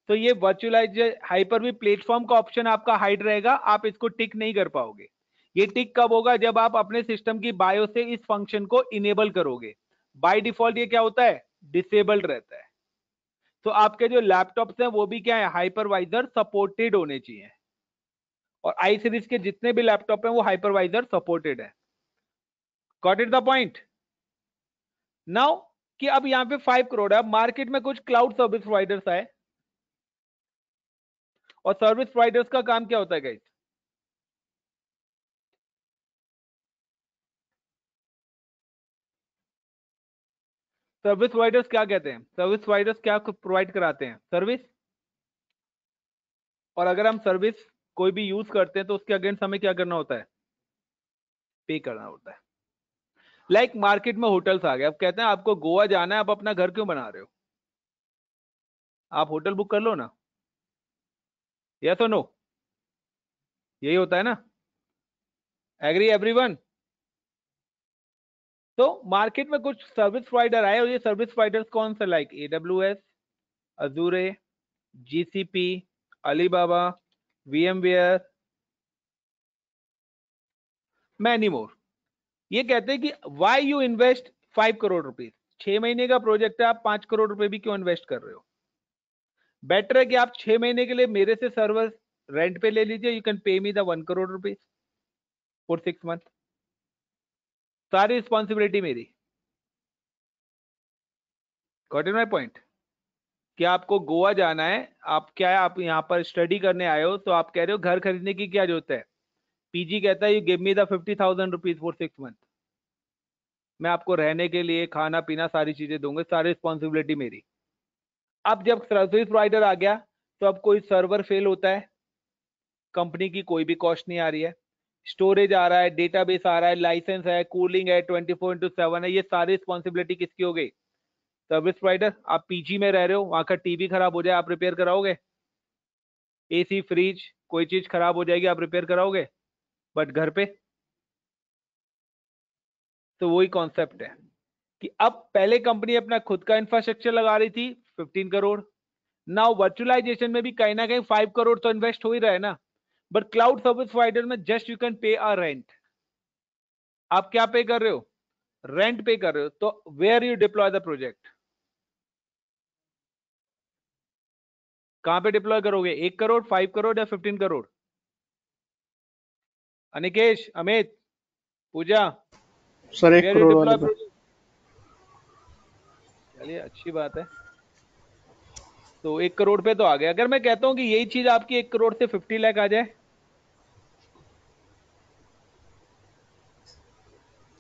तो ये वर्चुअलाइज हाइपर भी प्लेटफॉर्म का ऑप्शन आपका हाइड रहेगा आप इसको टिक नहीं कर पाओगे ये टिक कब होगा जब आप अपने सिस्टम की बायो से इस फंक्शन को इनेबल करोगे बाय डिफॉल्ट ये क्या होता है डिसेबल्ड रहता है तो आपके जो लैपटॉप्स हैं वो भी क्या है हाइपरवाइजर सपोर्टेड होने चाहिए और आई सीरीज के जितने भी लैपटॉप हैं वो हाइपरवाइजर सपोर्टेड है got it the point now कि अब यहां पे फाइव करोड़ है मार्केट में कुछ क्लाउड सर्विस प्रोवाइडर्स आए और सर्विस प्रोवाइडर्स का काम क्या होता है गाइस सर्विस प्रोवाइडर्स क्या कहते हैं सर्विस प्रोवाइडर्स क्या प्रोवाइड कराते हैं सर्विस और अगर हम सर्विस कोई भी यूज करते हैं तो उसके अगेंस्ट हमें क्या करना होता है पे करना होता है लाइक like मार्केट में होटल्स आ गए अब कहते हैं आपको गोवा जाना है आप अपना घर क्यों बना रहे हो आप होटल बुक कर लो ना यस और नो यही होता है ना एग्री एवरीवन तो मार्केट में कुछ सर्विस प्रोवाइडर आए और ये सर्विस प्रोवाइडर्स कौन से like A W S Azure GCP Alibaba VMware many more ये कहते हैं कि why you invest five crore rupees छह महीने का प्रोजेक्ट है आप पांच करोड़ रुपए भी क्यों इन्वेस्ट कर रहे हो बेटर है कि आप छह महीने के लिए मेरे से सर्विस रेंट पे ले लीजिए you can pay me the one crore rupees for six month सारी रिस्पॉन्सिबिलिटी मेरी गॉट इन माई पॉइंट कि आपको गोवा जाना है आप क्या है आप यहाँ पर स्टडी करने आए हो तो आप कह रहे हो घर खरीदने की क्या जरूरत है पीजी कहता है you give me the fifty thousand rupees for six month मैं आपको रहने के लिए खाना पीना सारी चीजें दूंगा सारी रिस्पॉन्सिबिलिटी मेरी अब जब सर्विस प्रोवाइडर आ गया तो अब कोई सर्वर फेल होता है कंपनी की कोई भी कॉस्ट नहीं आ रही है स्टोरेज आ रहा है डेटाबेस आ रहा है लाइसेंस है कूलिंग है ट्वेंटी फोर इंटू सेवन है ये सारी रिस्पॉन्सिबिलिटी किसकी हो गई सर्विस प्रोवाइडर आप पीजी में रह रहे हो वहां का टीवी खराब हो जाए आप रिपेयर कराओगे एसी फ्रिज कोई चीज खराब हो जाएगी आप रिपेयर कराओगे बट घर पे तो वही कॉन्सेप्ट है कि अब पहले कंपनी अपना खुद का इंफ्रास्ट्रक्चर लगा रही थी 15 करोड़ नाउ वर्चुअलाइजेशन में भी कहीं ना कहीं 5 करोड़ तो इन्वेस्ट हो ही रहा है ना बट क्लाउड सर्विस प्रोवाइडर में just you can pay a rent आप क्या पे कर रहे हो रेंट पे कर रहे हो तो where you deploy the project कहां पे डिप्लॉय करोगे एक करोड़ फाइव करोड़ या फिफ्टीन करोड़ अनिकेश अमित पूजा सर एक करोड़ चलिए अच्छी बात है तो एक करोड़ पे तो आ गया अगर मैं कहता हूं कि यही चीज आपकी एक करोड़ से फिफ्टी लाख आ जाए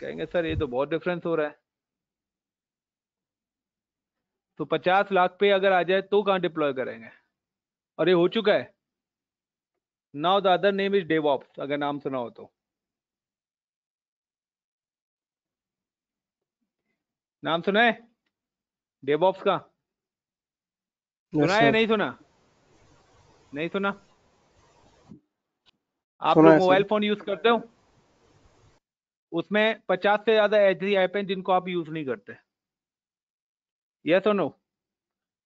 कहेंगे सर ये तो बहुत डिफरेंस हो रहा है तो पचास लाख पे अगर आ जाए तो कहाँ डिप्लॉय करेंगे और ये हो चुका है now the other name is DevOps अगर नाम सुना हो तो नाम सुना है डेवॉप्स का सुना या है नहीं सुना नहीं सुना आप लोग मोबाइल फोन यूज करते हो उसमें पचास से ज्यादा ऐसी ऐप है जिनको आप यूज नहीं करते यस और नो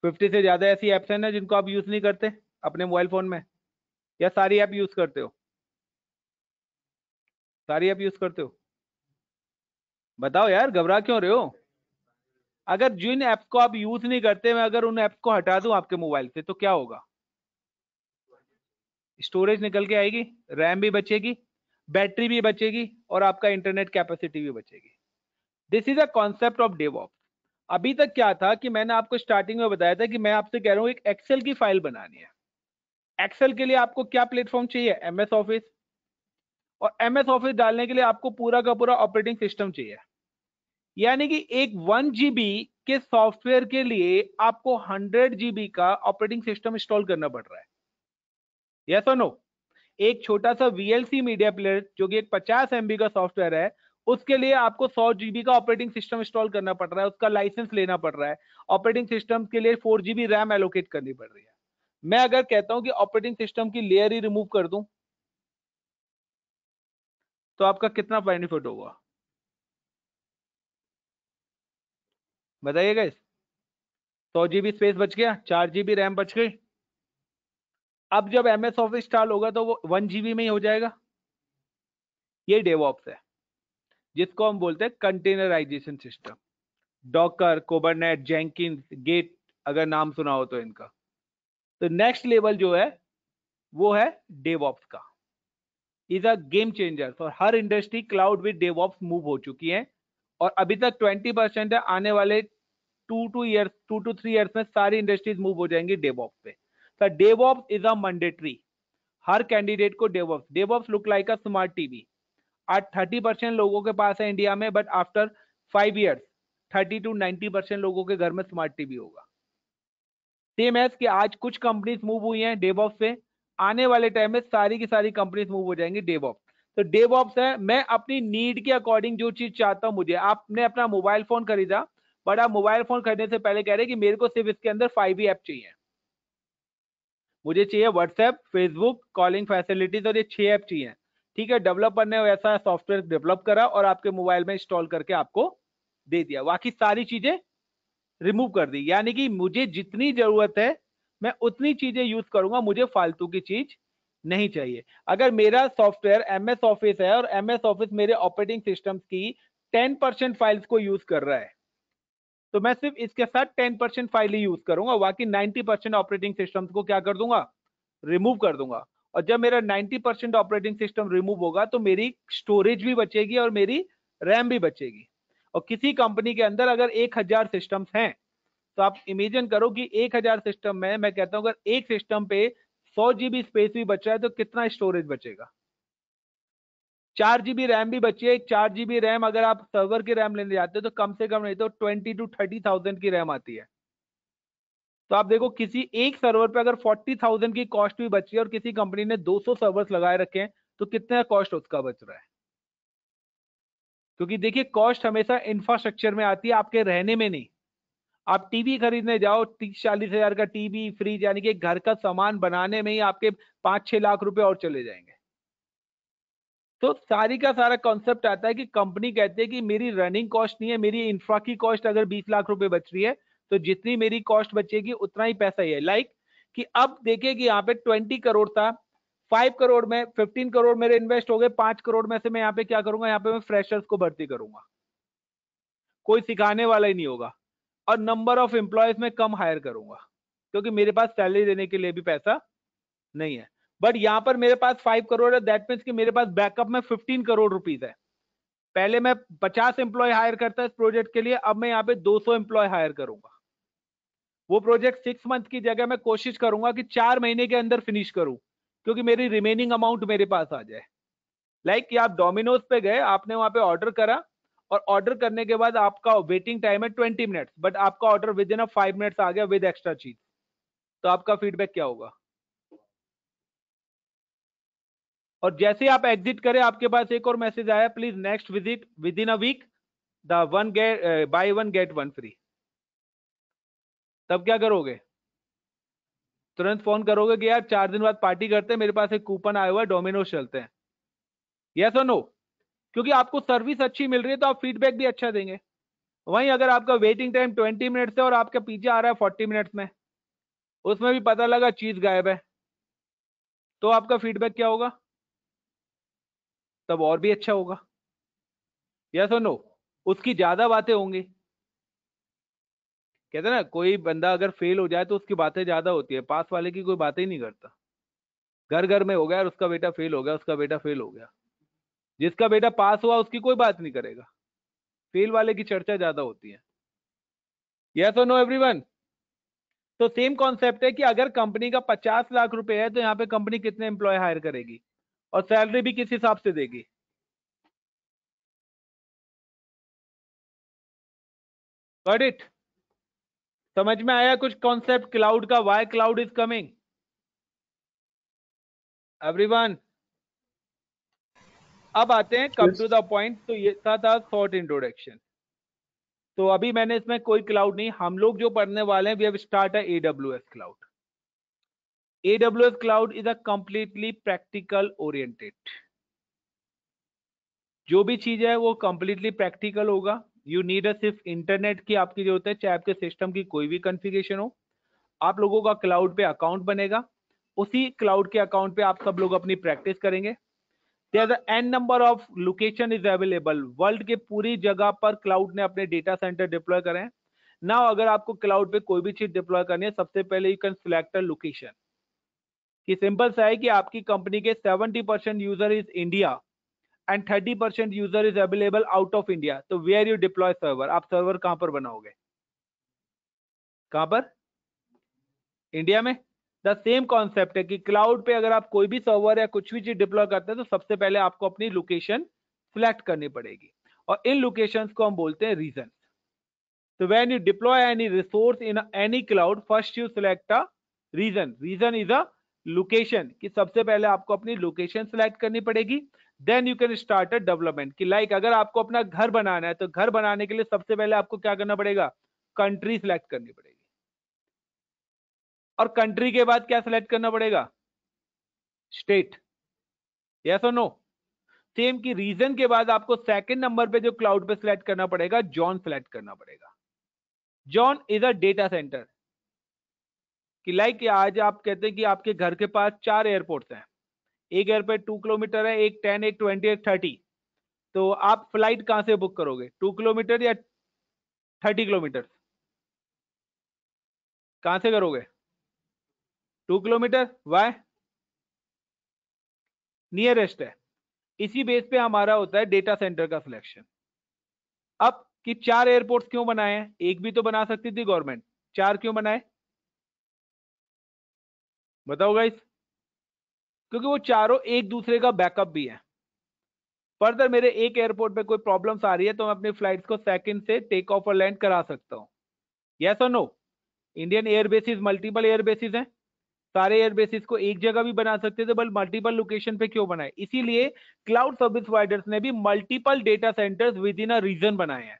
फिफ्टी से ज्यादा ऐसी एप्स हैं ना जिनको आप यूज नहीं करते अपने मोबाइल फोन में या सारी ऐप यूज करते हो सारी ऐप यूज करते हो बताओ यार घबरा क्यों रहे हो अगर जिन ऐप्स को आप यूज नहीं करते मैं अगर उन ऐप्स को हटा दूं आपके मोबाइल से तो क्या होगा स्टोरेज निकल के आएगी रैम भी बचेगी बैटरी भी बचेगी और आपका इंटरनेट कैपेसिटी भी बचेगी this is a concept of DevOp अभी तक क्या था कि मैंने आपको स्टार्टिंग में बताया था कि मैं आपसे कह रहा हूँ एक एक्सेल की फाइल बनानी है एक्सेल के लिए आपको क्या प्लेटफॉर्म चाहिए एमएस ऑफिस और एमएस ऑफिस डालने के लिए आपको पूरा का पूरा ऑपरेटिंग सिस्टम चाहिए यानी कि एक वन जीबी के सॉफ्टवेयर के लिए आपको हंड्रेड जीबी का ऑपरेटिंग सिस्टम इंस्टॉल करना पड़ रहा है यस और नो एक छोटा सा वीएलसी मीडिया प्लेयर जो कि एक पचास एमबी का सॉफ्टवेयर है उसके लिए आपको सौ जीबी का ऑपरेटिंग सिस्टम इंस्टॉल करना पड़ रहा है उसका लाइसेंस लेना पड़ रहा है ऑपरेटिंग सिस्टम के लिए फोर जीबी रैम एलोकेट करनी पड़ रही है मैं अगर कहता हूं कि ऑपरेटिंग सिस्टम की लेयर ही रिमूव कर दूं तो आपका कितना बेनिफिट होगा बताइएगा सौ जीबी स्पेस बच गया चार जीबी रैम बच गई अब जब एम एस ऑफिस इंस्टॉल होगा तो वो वन जीबी में ही हो जाएगा ये डेवॉप्स है जिसको हम बोलते हैं containerization system Docker Kubernetes Jenkins Git अगर नाम सुना हो तो इनका तो नेक्स्ट लेवल जो है वो है डेवॉप्स का इज अ गेम चेंजर और हर industry cloud with DevOps move हो चुकी है और अभी तक 20 परसेंट है आने वाले two two years two to three years में सारी इंडस्ट्रीज मूव हो जाएंगी डेवॉप पे sir DevOps is a mandatory हर कैंडिडेट को DevOps DevOps look like a smart TV आज थर्टी परसेंट लोगों के पास है इंडिया में but after five years thirty to ninety percent लोगों के घर में स्मार्ट टीवी होगा सेम एज कि आज कुछ कंपनीज मूव हुई हैं ऑफ से आने वाले टाइम में सारी की सारी कंपनीज मूव हो जाएंगी ऑफ तो ऑफ है मैं अपनी नीड के अकॉर्डिंग जो चीज चाहता हूँ मुझे आपने अपना मोबाइल फोन खरीदा बट आप मोबाइल फोन खरीदने से पहले कह रहे हैं कि मेरे को सिर्फ इसके अंदर फाइव ऐप चाहिए मुझे चाहिए व्हाट्सएप फेसबुक कॉलिंग फैसिलिटीज और ये छह ऐप चाहिए ठीक है डेवलपर ने वैसा सॉफ्टवेयर डेवलप करा और आपके मोबाइल में इंस्टॉल करके आपको दे दिया बाकी सारी चीजें रिमूव कर दी यानी कि मुझे जितनी जरूरत है मैं उतनी चीजें यूज करूंगा मुझे फालतू की चीज नहीं चाहिए अगर मेरा सॉफ्टवेयर एम एस ऑफिस है और एम एस ऑफिस मेरे ऑपरेटिंग सिस्टम की टेन परसेंट फाइल्स को यूज कर रहा है तो मैं सिर्फ इसके साथ टेन परसेंट फाइल ही यूज करूंगा बाकी नाइनटी परसेंट ऑपरेटिंग सिस्टम को क्या कर दूंगा रिमूव कर दूंगा और जब मेरा ninety percent operating system remove होगा तो मेरी स्टोरेज भी बचेगी और मेरी रैम भी बचेगी और किसी कंपनी के अंदर अगर एक हजार सिस्टम्स हैं तो आप इमेजिन करो कि एक हजार सिस्टम में मैं कहता हूं अगर एक सिस्टम पे सौ जीबी स्पेस भी बचा है तो कितना स्टोरेज बचेगा चार जीबी रैम भी बची है चार जीबी रैम अगर आप सर्वर की रैम लेने जाते हो तो कम से कम नहीं तो ट्वेंटी टू थर्टी थाउजेंड की रैम आती है तो आप देखो किसी एक सर्वर पे अगर फोर्टी थाउजेंड की कॉस्ट भी बची है और किसी कंपनी ने दो सौ सर्वर लगाए रखे हैं तो कितना कॉस्ट उसका बच रहा है क्योंकि देखिए कॉस्ट हमेशा इंफ्रास्ट्रक्चर में आती है आपके रहने में नहीं आप टीवी खरीदने जाओ तीस चालीस हजार का टीवी फ्रिज यानी कि घर का सामान बनाने में ही आपके पांच छह लाख रुपए और चले जाएंगे तो सारी का सारा कॉन्सेप्ट आता है कि कंपनी कहते हैं कि मेरी रनिंग कॉस्ट नहीं है मेरी इंफ्रा की कॉस्ट अगर बीस लाख रुपए बच रही है तो जितनी मेरी कॉस्ट बचेगी उतना ही पैसा ही है लाइक like, कि अब देखिए कि यहाँ पे ट्वेंटी करोड़ था फाइव करोड़ में फिफ्टीन करोड़ मेरे इन्वेस्ट हो गए पांच करोड़ में से मैं यहाँ पे क्या करूंगा यहाँ पे मैं फ्रेशर्स को भर्ती करूंगा कोई सिखाने वाला ही नहीं होगा और नंबर ऑफ एम्प्लॉयज में कम हायर करूंगा क्योंकि मेरे पास सैलरी देने के लिए भी पैसा नहीं है बट यहाँ पर मेरे पास फाइव करोड़ है दैट मीन्स कि मेरे पास बैकअप में फिफ्टीन करोड़ रुपीज है पहले मैं पचास एम्प्लॉय हायर करता इस प्रोजेक्ट के लिए अब मैं यहाँ पे दो सौ एम्प्लॉय हायर करूंगा वो प्रोजेक्ट सिक्स मंथ की जगह मैं कोशिश करूंगा कि चार महीने के अंदर फिनिश करूं क्योंकि मेरी रिमेनिंग अमाउंट मेरे पास आ जाए लाइक like कि आप डोमिनोज पे गए आपने वहां पे ऑर्डर करा और ऑर्डर करने के बाद आपका वेटिंग टाइम है ट्वेंटी मिनट्स बट आपका order within five minutes आ गया विद एक्स्ट्रा चीज तो आपका फीडबैक क्या होगा और जैसे आप एग्जिट करें आपके पास एक और मैसेज आया please next visit within a week the one get buy one get one free तब क्या करोगे तुरंत फोन करोगे कि यार चार दिन बाद पार्टी करते हैं मेरे पास एक कूपन आया हुआ है डोमिनोज चलते हैं यस और नो क्योंकि आपको सर्विस अच्छी मिल रही है तो आप फीडबैक भी अच्छा देंगे वहीं अगर आपका वेटिंग टाइम ट्वेंटी मिनट्स है और आपके पीछे आ रहा है फोर्टी मिनट्स में उसमें भी पता लगा चीज गायब है तो आपका फीडबैक क्या होगा तब और भी अच्छा होगा यस और नो उसकी ज्यादा बातें होंगी कहते हैं ना कोई बंदा अगर फेल हो जाए तो उसकी बातें ज्यादा होती है पास वाले की कोई बातें ही नहीं करता घर घर में हो गया और उसका बेटा फेल हो गया उसका बेटा फेल हो गया जिसका बेटा पास हुआ उसकी कोई बात नहीं करेगा फेल वाले की चर्चा ज्यादा होती है यस और नो एवरीवन तो सेम कॉन्सेप्ट है कि अगर कंपनी का पचास लाख रुपए है तो यहाँ पे कंपनी कितने एम्प्लॉय हायर करेगी और सैलरी भी किस हिसाब से देगी गॉट इट समझ में आया कुछ कॉन्सेप्ट क्लाउड का why cloud is coming everyone अब आते हैं कम टू द पॉइंट तो ये था था शॉर्ट इंट्रोडक्शन तो अभी मैंने इसमें कोई क्लाउड नहीं हम लोग जो पढ़ने वाले हैं वी हैव स्टार्ट है S cloud S cloud is a completely practical oriented जो भी चीज है वो कंप्लीटली प्रैक्टिकल होगा यू नीड अ सिर्फ इंटरनेट की आपकी जरूरत है चाहे आपके सिस्टम की कोई भी कन्फिगेशन हो आप लोगों का क्लाउड पे अकाउंट बनेगा उसी क्लाउड के अकाउंट पे आप सब लोग अपनी प्रैक्टिस करेंगे N number of location is available world के पूरी जगह पर क्लाउड ने अपने डेटा सेंटर डिप्लॉय करें ना अगर आपको क्लाउड पे कोई भी चीज डिप्लॉय करनी है सबसे पहले you can select a location कि सिंपल सा है कि आपकी कंपनी के 70 percent user is India and thirty percent user is available out of India तो वेयर यू डिप्लॉय सर्वर आप सर्वर कहां पर बनाओगे कहां पर इंडिया में द सेम कॉन्सेप्ट है कि क्लाउड पे अगर आप कोई भी सर्वर या कुछ भी चीज डिप्लॉय करते हैं तो सबसे पहले आपको अपनी लोकेशन सिलेक्ट करनी पड़ेगी और इन लोकेशन को हम बोलते हैं रीजन तो when you deploy any resource in any cloud first you select a region region is a location कि सबसे पहले आपको अपनी लोकेशन सिलेक्ट करनी पड़ेगी then you can start a development कि लाइक अगर आपको अपना घर बनाना है तो घर बनाने के लिए सबसे पहले आपको क्या करना पड़ेगा कंट्री सिलेक्ट करनी पड़ेगी और कंट्री के बाद क्या सिलेक्ट करना पड़ेगा स्टेट यस और नो सेम की रीजन के बाद आपको सेकंड नंबर पे जो क्लाउड पे सिलेक्ट करना पड़ेगा जॉन सिलेक्ट करना पड़ेगा zone is a data centre कि लाइक आज आप कहते हैं कि आपके घर के पास चार एयरपोर्ट्स हैं एक एयरपोर्ट टू किलोमीटर है एक टेन एक ट्वेंटी एक थर्टी तो आप फ्लाइट कहां से बुक करोगे टू किलोमीटर या थर्टी किलोमीटर कहां से करोगे टू किलोमीटर वाई नियरेस्ट है इसी बेस पे हमारा होता है डेटा सेंटर का सिलेक्शन अब कि चार एयरपोर्ट्स क्यों बनाए हैं एक भी तो बना सकती थी गवर्नमेंट चार क्यों बनाए बताओ गाइस क्योंकि वो चारों एक दूसरे का बैकअप भी है फर्दर मेरे एक एयरपोर्ट पे कोई प्रॉब्लम्स आ रही है तो मैं अपनी फ्लाइट्स को सेकंड से टेक ऑफ और लैंड करा सकता हूँ यस और no Indian airbases multiple airbases हैं सारे एयरबेसिस को एक जगह भी बना सकते थे बल मल्टीपल लोकेशन पे क्यों बनाए इसीलिए क्लाउड सर्विस प्रोवाइडर्स ने भी multiple data centres within a region बनाए हैं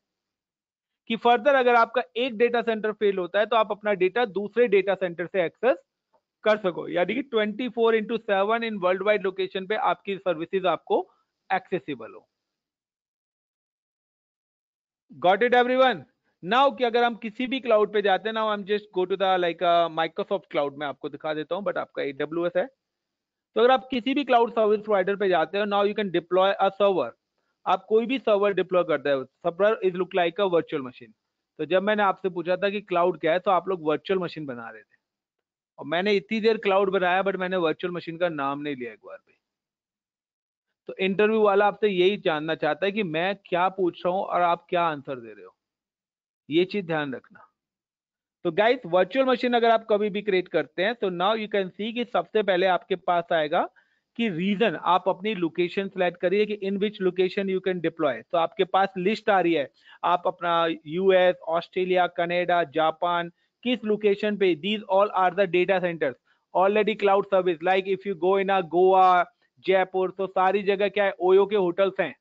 कि फर्दर अगर आपका एक डेटा सेंटर फेल होता है तो आप अपना डेटा दूसरे डेटा सेंटर से एक्सेस कर सको यानी कि 24 four into seven in worldwide location पे आपकी सर्विसेज आपको एक्सेसिबल हो गॉट इट वन नाउ कि अगर हम किसी भी क्लाउड पे जाते हैं नाउ हम just go to the like Microsoft cloud में आपको दिखा देता हूँ बट आपका ए डब्ल्यू एस है तो अगर आप किसी भी क्लाउड सर्विस प्रोवाइडर पे जाते हो now you can deploy a server आप कोई भी सर्वर डिप्लॉय करते हो server is look like a virtual machine तो जब मैंने आपसे पूछा था कि क्लाउड क्या है तो आप लोग वर्चुअल मशीन बना रहे थे और मैंने इतनी देर क्लाउड बनाया बट मैंने वर्चुअल मशीन का नाम नहीं लिया एक बार भी तो इंटरव्यू वाला आपसे यही जानना चाहता है कि मैं क्या पूछ रहा हूं और आप क्या आंसर दे रहे हो ये चीज ध्यान रखना तो गाइस वर्चुअल मशीन अगर आप कभी भी क्रिएट करते हैं तो नाउ यू कैन सी कि सबसे पहले आपके पास आएगा कि रीजन आप अपनी लोकेशन सेलेक्ट करिए कि in which location you can deploy तो आपके पास लिस्ट आ रही है आप अपना यूएस ऑस्ट्रेलिया कनेडा जापान किस लोकेशन पे these all are the data centre already cloud service like if you go in Goa Jaipur तो सारी जगह क्या है ओयो के होटल्स हैं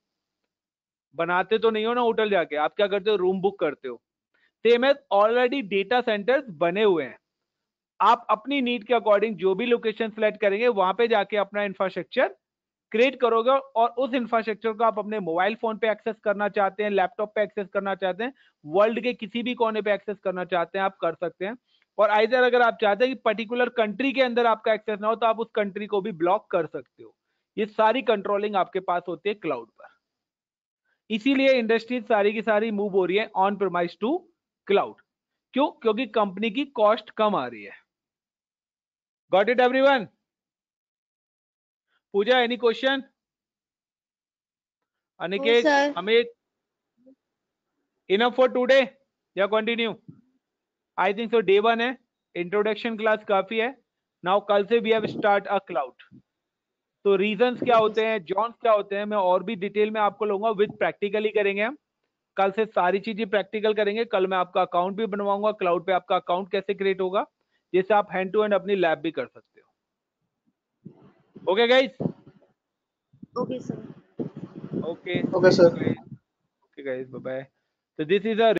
बनाते तो नहीं हो ना होटल जाके आप क्या करते हो रूम बुक करते हो same as already data centres बने हुए हैं आप अपनी नीड के अकॉर्डिंग जो भी लोकेशन सेलेक्ट करेंगे वहां पे जाके अपना इंफ्रास्ट्रक्चर क्रिएट करोगे और उस इंफ्रास्ट्रक्चर को आप अपने मोबाइल फोन पे एक्सेस करना चाहते हैं लैपटॉप पे एक्सेस करना चाहते हैं वर्ल्ड के किसी भी कोने पे एक्सेस करना चाहते हैं आप कर सकते हैं और आइदर अगर आप चाहते हैं कि पर्टिकुलर कंट्री के अंदर आपका एक्सेस ना हो तो आप उस कंट्री को भी ब्लॉक कर सकते हो ये सारी कंट्रोलिंग आपके पास होती है क्लाउड पर इसीलिए इंडस्ट्रीज सारी की सारी मूव हो रही है ऑन प्रोमाइज टू क्लाउड क्यों क्योंकि कंपनी की कॉस्ट कम आ रही है got it everyone Pooja any question Aniket Amit enough for today या continue I think so day one है इंट्रोडक्शन क्लास काफी है नाउ कल से we have start a cloud तो रीजन क्या होते हैं जॉन्स क्या होते हैं मैं और भी डिटेल में आपको लूंगा विद प्रैक्टिकली करेंगे हम कल से सारी चीजें प्रैक्टिकल करेंगे कल मैं आपका अकाउंट भी बनवाऊंगा क्लाउड पे आपका अकाउंट कैसे क्रिएट होगा जैसे आप हैंड टू हैंड अपनी लैब भी कर सकते हैं Okay, guys. Okay, sir. Okay. Okay, sir. Okay, guys. Bye bye. So this is a